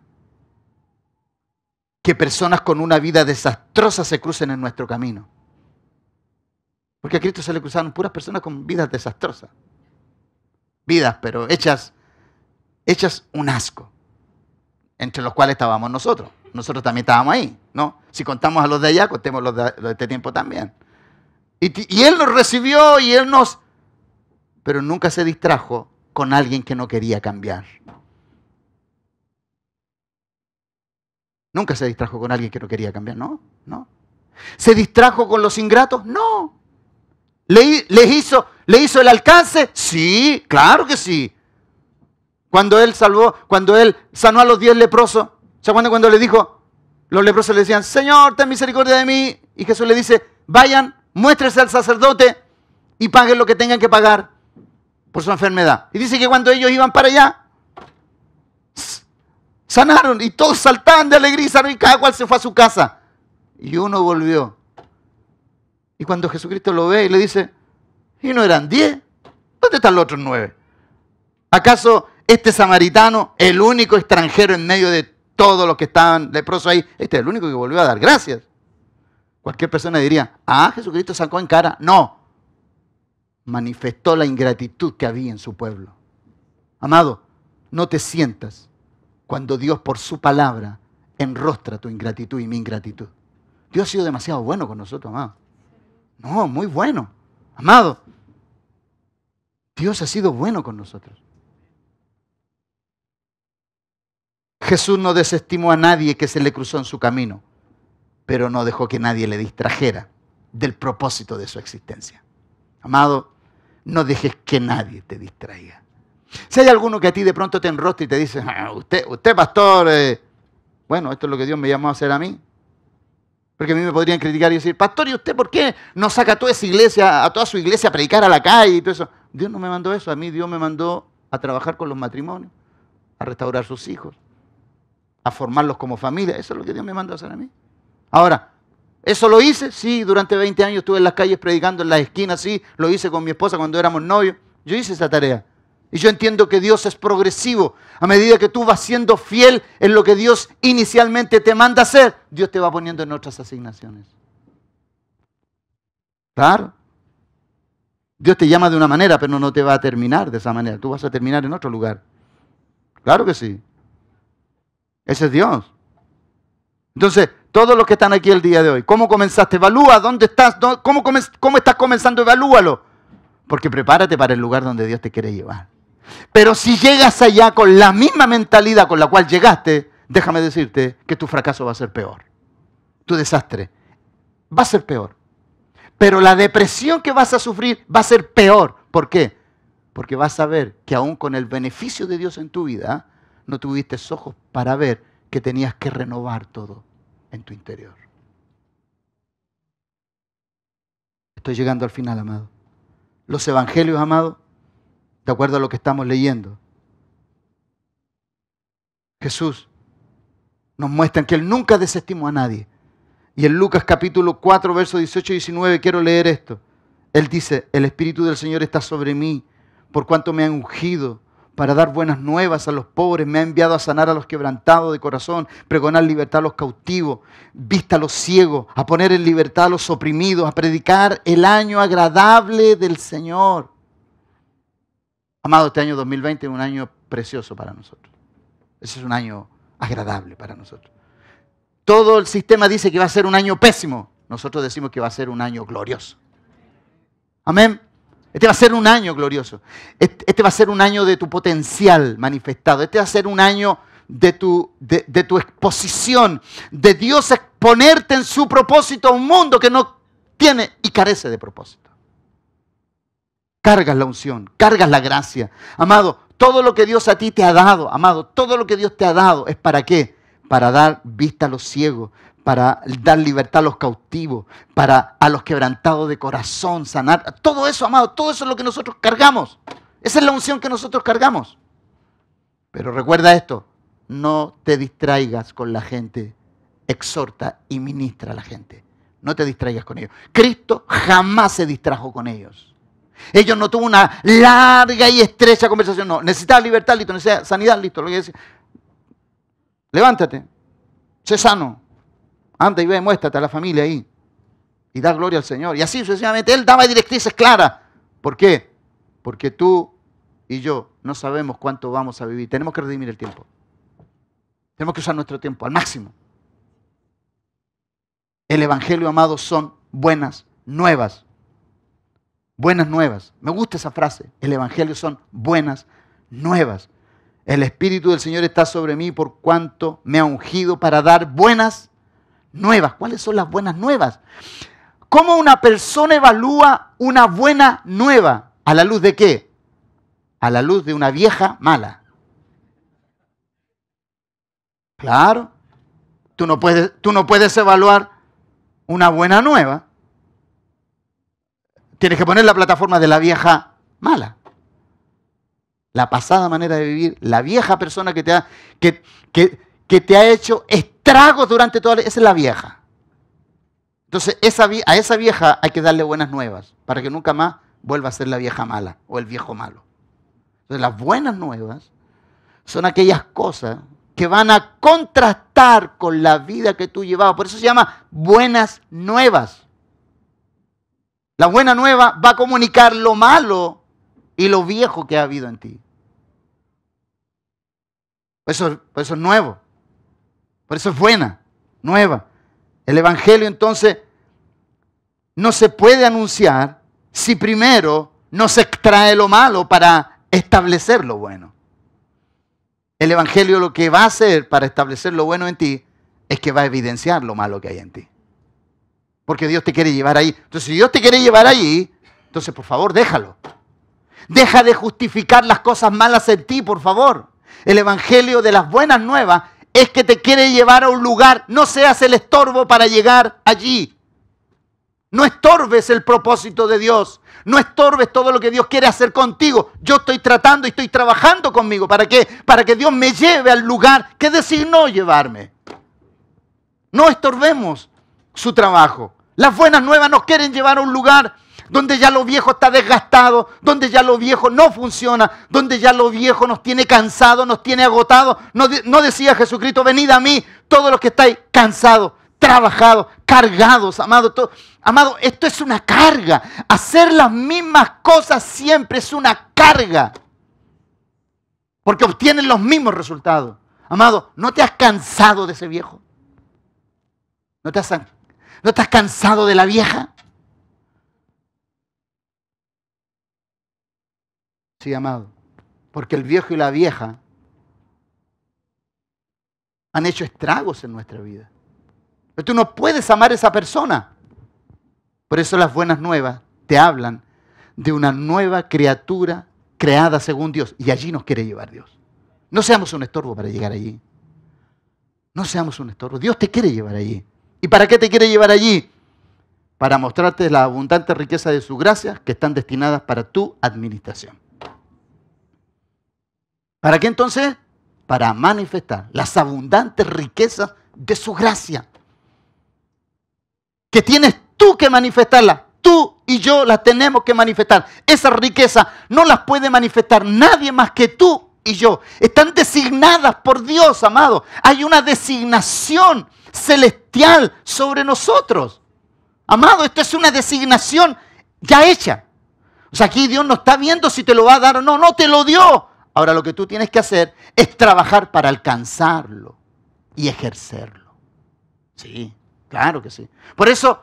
Speaker 1: que personas con una vida desastrosa se crucen en nuestro camino. Porque a Cristo se le cruzaron puras personas con vidas desastrosas. Vidas, pero hechas, hechas un asco. Entre los cuales estábamos nosotros. Nosotros también estábamos ahí, ¿no? Si contamos a los de allá, contemos los de este tiempo también. Y, Él nos recibió y Él nos... Pero nunca se distrajo con alguien que no quería cambiar. Nunca se distrajo con alguien que no quería cambiar, no, no. ¿Se distrajo con los ingratos? No. ¿Le, hizo, ¿Le hizo el alcance? Sí, claro que sí. Cuando él salvó, cuando él sanó a los diez leprosos, ¿se acuerdan cuando le dijo? Los leprosos le decían, Señor, ten misericordia de mí. Y Jesús le dice, vayan muéstrese al sacerdote y paguen lo que tengan que pagar por su enfermedad. Y dice que cuando ellos iban para allá, sanaron y todos saltaban de alegría y cada cual se fue a su casa. Y uno volvió. Y cuando Jesucristo lo ve y le dice, ¿y no eran diez? ¿Dónde están los otros nueve? ¿Acaso este samaritano, el único extranjero en medio de todos los que estaban leprosos ahí, este es el único que volvió a dar gracias? Cualquier persona diría, ah, Jesucristo sacó en cara. No, manifestó la ingratitud que había en su pueblo. Amado, no te sientas cuando Dios por su palabra enrostra tu ingratitud y mi ingratitud. Dios ha sido demasiado bueno con nosotros, amado. No, muy bueno. Amado, Dios ha sido bueno con nosotros. Jesús no desestimó a nadie que se le cruzó en su camino pero no dejó que nadie le distrajera del propósito de su existencia. Amado, no dejes que nadie te distraiga. Si hay alguno que a ti de pronto te enroste y te dice, ah, usted, usted pastor, eh, bueno, esto es lo que Dios me llamó a hacer a mí. Porque a mí me podrían criticar y decir, pastor, ¿y usted por qué no saca a toda esa iglesia, a toda su iglesia a predicar a la calle y todo eso? Dios no me mandó eso, a mí Dios me mandó a trabajar con los matrimonios, a restaurar sus hijos, a formarlos como familia. Eso es lo que Dios me mandó a hacer a mí. Ahora, ¿eso lo hice? Sí, durante 20 años estuve en las calles predicando en las esquinas, sí, lo hice con mi esposa cuando éramos novios. Yo hice esa tarea. Y yo entiendo que Dios es progresivo. A medida que tú vas siendo fiel en lo que Dios inicialmente te manda hacer, Dios te va poniendo en otras asignaciones. Claro. Dios te llama de una manera, pero no te va a terminar de esa manera. Tú vas a terminar en otro lugar. Claro que sí. Ese es Dios. Entonces, todos los que están aquí el día de hoy. ¿Cómo comenzaste? Evalúa, ¿dónde estás? ¿Cómo, cómo estás comenzando? Evalúalo. Porque prepárate para el lugar donde Dios te quiere llevar. Pero si llegas allá con la misma mentalidad con la cual llegaste, déjame decirte que tu fracaso va a ser peor. Tu desastre va a ser peor. Pero la depresión que vas a sufrir va a ser peor. ¿Por qué? Porque vas a ver que aún con el beneficio de Dios en tu vida, no tuviste ojos para ver que tenías que renovar todo en tu interior. Estoy llegando al final, amado. Los evangelios, amado, de acuerdo a lo que estamos leyendo, Jesús nos muestra que Él nunca desestimó a nadie. Y en Lucas capítulo 4, versos 18 y 19, quiero leer esto. Él dice, el Espíritu del Señor está sobre mí, por cuanto me han ungido para dar buenas nuevas a los pobres, me ha enviado a sanar a los quebrantados de corazón, pregonar libertad a los cautivos, vista a los ciegos, a poner en libertad a los oprimidos, a predicar el año agradable del Señor. Amado, este año 2020 es un año precioso para nosotros. Ese es un año agradable para nosotros. Todo el sistema dice que va a ser un año pésimo. Nosotros decimos que va a ser un año glorioso. Amén. Este va a ser un año glorioso. Este, va a ser un año de tu potencial manifestado. Este va a ser un año de tu, de, de tu exposición, de Dios exponerte en su propósito a un mundo que no tiene y carece de propósito. Cargas la unción, cargas la gracia. Amado, todo lo que Dios a ti te ha dado, amado, todo lo que Dios te ha dado es para qué? Para dar vista a los ciegos, para dar libertad a los cautivos, para a los quebrantados de corazón, sanar. Todo eso, amado, todo eso es lo que nosotros cargamos. Esa es la unción que nosotros cargamos. Pero recuerda esto, no te distraigas con la gente, exhorta y ministra a la gente. No te distraigas con ellos. Cristo jamás se distrajo con ellos. Ellos no tuvo una larga y estrecha conversación. No, necesitas libertad, listo, necesitas sanidad, listo. Lo Levántate, sé sano, Anda y ve, muéstrate a la familia ahí. Y da gloria al Señor. Y así sucesivamente. Él daba directrices claras. ¿Por qué? Porque tú y yo no sabemos cuánto vamos a vivir. Tenemos que redimir el tiempo. Tenemos que usar nuestro tiempo al máximo. El Evangelio, amado son buenas nuevas. Buenas nuevas. Me gusta esa frase. El Evangelio son buenas nuevas. El Espíritu del Señor está sobre mí por cuanto me ha ungido para dar buenas nuevas. ¿Cuáles son las buenas nuevas? ¿Cómo una persona evalúa una buena nueva? ¿A la luz de qué? A la luz de una vieja mala. Claro. Tú no puedes, tú no puedes evaluar una buena nueva. Tienes que poner la plataforma de la vieja mala. La pasada manera de vivir, la vieja persona que te ha, que, te ha hecho tragos durante toda la... Esa es la vieja. Entonces, a esa vieja hay que darle buenas nuevas para que nunca más vuelva a ser la vieja mala o el viejo malo. Entonces, las buenas nuevas son aquellas cosas que van a contrastar con la vida que tú llevabas. Por eso se llama buenas nuevas. La buena nueva va a comunicar lo malo y lo viejo que ha habido en ti. Eso, eso es nuevo. Por eso es buena, nueva. El Evangelio entonces no se puede anunciar si primero no se extrae lo malo para establecer lo bueno. El Evangelio lo que va a hacer para establecer lo bueno en ti es que va a evidenciar lo malo que hay en ti. Porque Dios te quiere llevar ahí. Entonces, si Dios te quiere llevar ahí, entonces por favor déjalo. Deja de justificar las cosas malas en ti, por favor. El Evangelio de las buenas nuevas es que te quiere llevar a un lugar. No seas el estorbo para llegar allí. No estorbes el propósito de Dios. No estorbes todo lo que Dios quiere hacer contigo. Yo estoy tratando y estoy trabajando conmigo. ¿Para qué? Para que Dios me lleve al lugar que designó llevarme. No estorbemos su trabajo. Las buenas nuevas nos quieren llevar a un lugar donde ya lo viejo está desgastado, donde ya lo viejo no funciona, donde ya lo viejo nos tiene cansado, nos tiene agotado. No, decía Jesucristo, venid a mí todos los que estáis cansados, trabajados, cargados, amado. Amado, esto es una carga. Hacer las mismas cosas siempre es una carga. Porque obtienen los mismos resultados. Amado, ¿no te has cansado de ese viejo? ¿No no te has cansado de la vieja? sí, amado, porque el viejo y la vieja han hecho estragos en nuestra vida. Pero tú no puedes amar a esa persona. Por eso las buenas nuevas te hablan de una nueva criatura creada según Dios. Y allí nos quiere llevar Dios. No seamos un estorbo para llegar allí. No seamos un estorbo. Dios te quiere llevar allí. ¿Y para qué te quiere llevar allí? Para mostrarte la abundante riqueza de sus gracias que están destinadas para tu administración. ¿Para qué entonces? Para manifestar las abundantes riquezas de su gracia. Que tienes tú que manifestarla. Tú y yo las tenemos que manifestar. Esa riqueza no las puede manifestar nadie más que tú y yo. Están designadas por Dios, amado. Hay una designación celestial sobre nosotros. Amado, esto es una designación ya hecha. O sea, aquí Dios no está viendo si te lo va a dar o no, no te lo dio. Ahora lo que tú tienes que hacer es trabajar para alcanzarlo y ejercerlo. Sí, claro que sí. Por eso,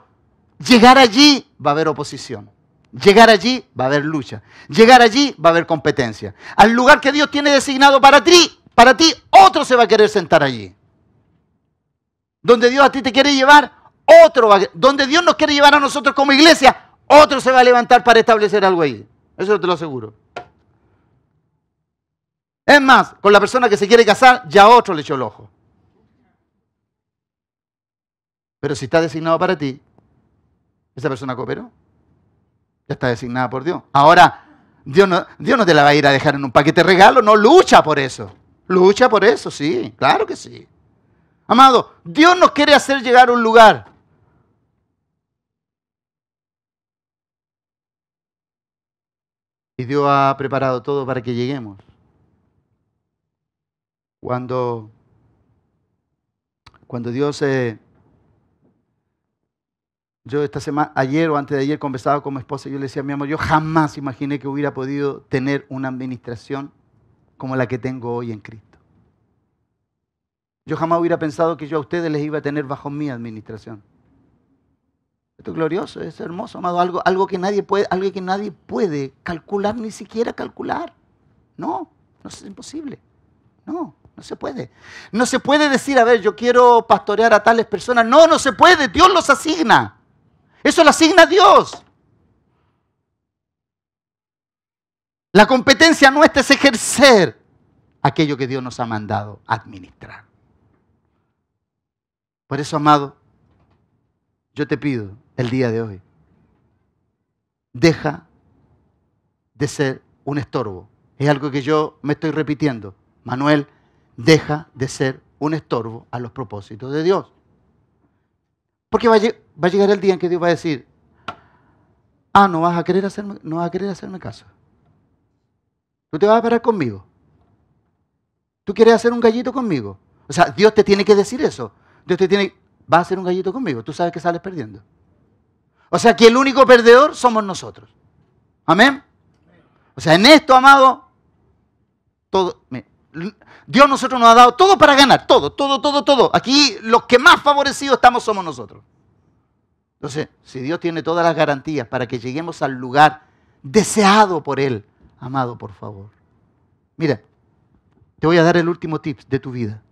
Speaker 1: llegar allí va a haber oposición. Llegar allí va a haber lucha. Llegar allí va a haber competencia. Al lugar que Dios tiene designado para ti, para ti otro se va a querer sentar allí. Donde Dios a ti te quiere llevar, otro va, a donde Dios nos quiere llevar a nosotros como iglesia, otro se va a levantar para establecer algo ahí. Eso te lo aseguro. Es más, con la persona que se quiere casar, ya otro le echó el ojo. Pero si está designado para ti, esa persona cooperó. Ya está designada por Dios. Ahora, Dios no, Dios no te la va a ir a dejar en un paquete regalo, no lucha por eso. Lucha por eso, sí, claro que sí. Amado, Dios nos quiere hacer llegar a un lugar. Y Dios ha preparado todo para que lleguemos. Cuando, cuando Dios, eh, yo esta semana, ayer o antes de ayer conversaba con mi esposa y yo le decía, mi amor, yo jamás imaginé que hubiera podido tener una administración como la que tengo hoy en Cristo. Yo jamás hubiera pensado que yo a ustedes les iba a tener bajo mi administración. Esto es glorioso, es hermoso, amado. Algo, algo, que nadie puede, algo que nadie puede calcular, ni siquiera calcular. No, no es imposible. No. No se puede. No se puede decir, a ver, yo quiero pastorear a tales personas. No, no se puede. Dios los asigna. Eso lo asigna Dios. La competencia nuestra es ejercer aquello que Dios nos ha mandado administrar. Por eso, amado, yo te pido el día de hoy, deja de ser un estorbo. Es algo que yo me estoy repitiendo. Manuel, deja de ser un estorbo a los propósitos de Dios. Porque va a, llegar el día en que Dios va a decir, ah, no vas a querer hacerme, no vas a querer hacerme caso. Tú te vas a parar conmigo. Tú quieres hacer un gallito conmigo. O sea, Dios te tiene que decir eso. Dios te tiene, va a hacer un gallito conmigo. Tú sabes que sales perdiendo. O sea, que el único perdedor somos nosotros. Amén. O sea, en esto, amado, todo, Dios nosotros nos ha dado todo para ganar, todo, todo, todo, todo. Aquí los que más favorecidos estamos somos nosotros. Entonces, si Dios tiene todas las garantías para que lleguemos al lugar deseado por Él, amado, por favor. Mira, te voy a dar el último tip de tu vida.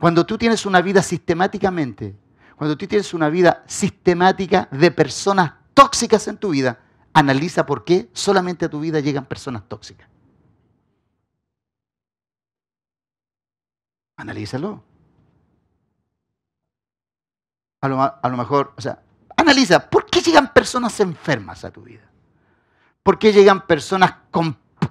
Speaker 1: Cuando tú tienes una vida sistemáticamente, cuando tú tienes una vida sistemática de personas tóxicas en tu vida, analiza por qué solamente a tu vida llegan personas tóxicas. Analízalo. A lo, mejor, o sea, analiza, ¿por qué llegan personas enfermas a tu vida? ¿Por qué llegan personas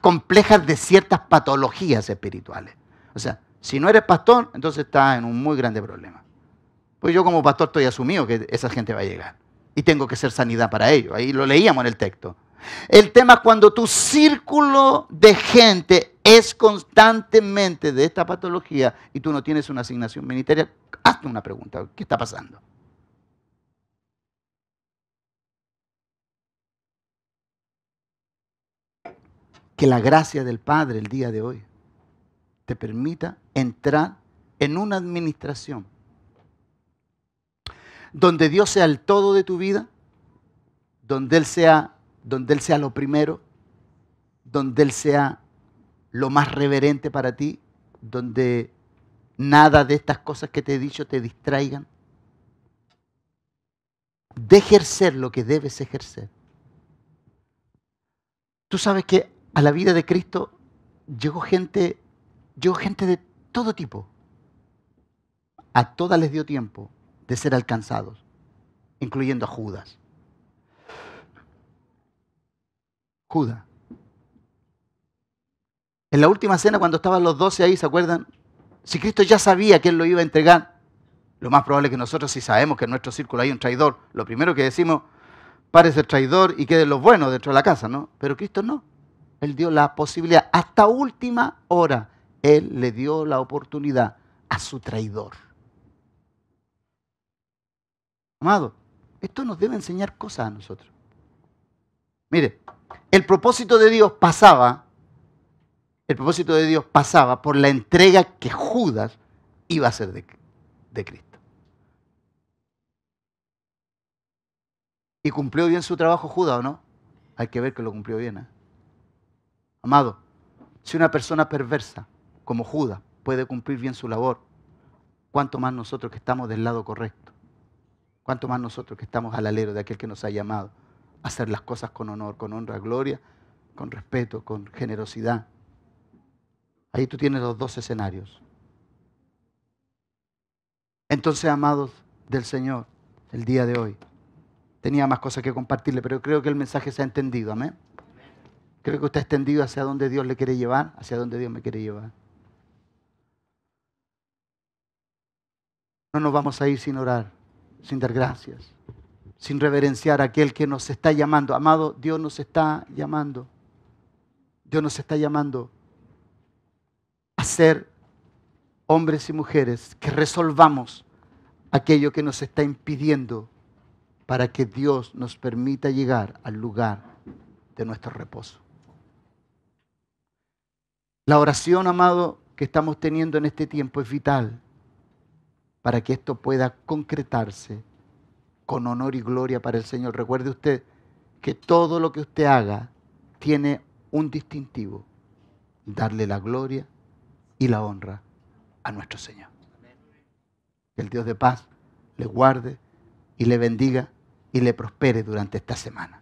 Speaker 1: complejas de ciertas patologías espirituales? O sea, si no eres pastor, entonces estás en un muy grande problema. Pues yo como pastor estoy asumido que esa gente va a llegar. Y tengo que ser sanidad para ello. Ahí lo leíamos en el texto. El tema cuando tu círculo de gente es constantemente de esta patología y tú no tienes una asignación ministerial, hazme una pregunta, ¿qué está pasando? Que la gracia del Padre el día de hoy te permita entrar en una administración donde Dios sea el todo de tu vida, donde Él sea donde Él sea lo primero, donde Él sea lo más reverente para ti, donde nada de estas cosas que te he dicho te distraigan. De ejercer lo que debes ejercer. Tú sabes que a la vida de Cristo llegó gente, llegó gente de todo tipo. A todas les dio tiempo de ser alcanzados, incluyendo a Judas. judas En la última cena, cuando estaban los doce ahí, ¿se acuerdan? Si Cristo ya sabía que Él lo iba a entregar, lo más probable es que nosotros, si sabemos que en nuestro círculo hay un traidor, lo primero que decimos, parece el traidor y queden los buenos dentro de la casa, ¿no? Pero Cristo no. Él dio la posibilidad, hasta última hora, Él le dio la oportunidad a su traidor. Amado, esto nos debe enseñar cosas a nosotros. Mire, el propósito de Dios pasaba, el propósito de Dios pasaba por la entrega que Judas iba a hacer de, Cristo. ¿Y cumplió bien su trabajo Judas o no? Hay que ver que lo cumplió bien. ¿eh? Amado, si una persona perversa como Judas puede cumplir bien su labor, ¿cuánto más nosotros que estamos del lado correcto? ¿Cuánto más nosotros que estamos al alero de aquel que nos ha llamado? hacer las cosas con honor, con honra, gloria, con respeto, con generosidad. Ahí tú tienes los dos escenarios. Entonces, amados del Señor, el día de hoy, tenía más cosas que compartirle, pero creo que el mensaje se ha entendido, amén. Creo que usted ha extendido hacia donde Dios le quiere llevar, hacia donde Dios me quiere llevar. No nos vamos a ir sin orar, sin dar gracias sin reverenciar a aquel que nos está llamando. Amado, Dios nos está llamando. Dios nos está llamando a ser hombres y mujeres que resolvamos aquello que nos está impidiendo para que Dios nos permita llegar al lugar de nuestro reposo. La oración, amado, que estamos teniendo en este tiempo es vital para que esto pueda concretarse con honor y gloria para el Señor. Recuerde usted que todo lo que usted haga tiene un distintivo, darle la gloria y la honra a nuestro Señor. Que el Dios de paz le guarde y le bendiga y le prospere durante esta semana.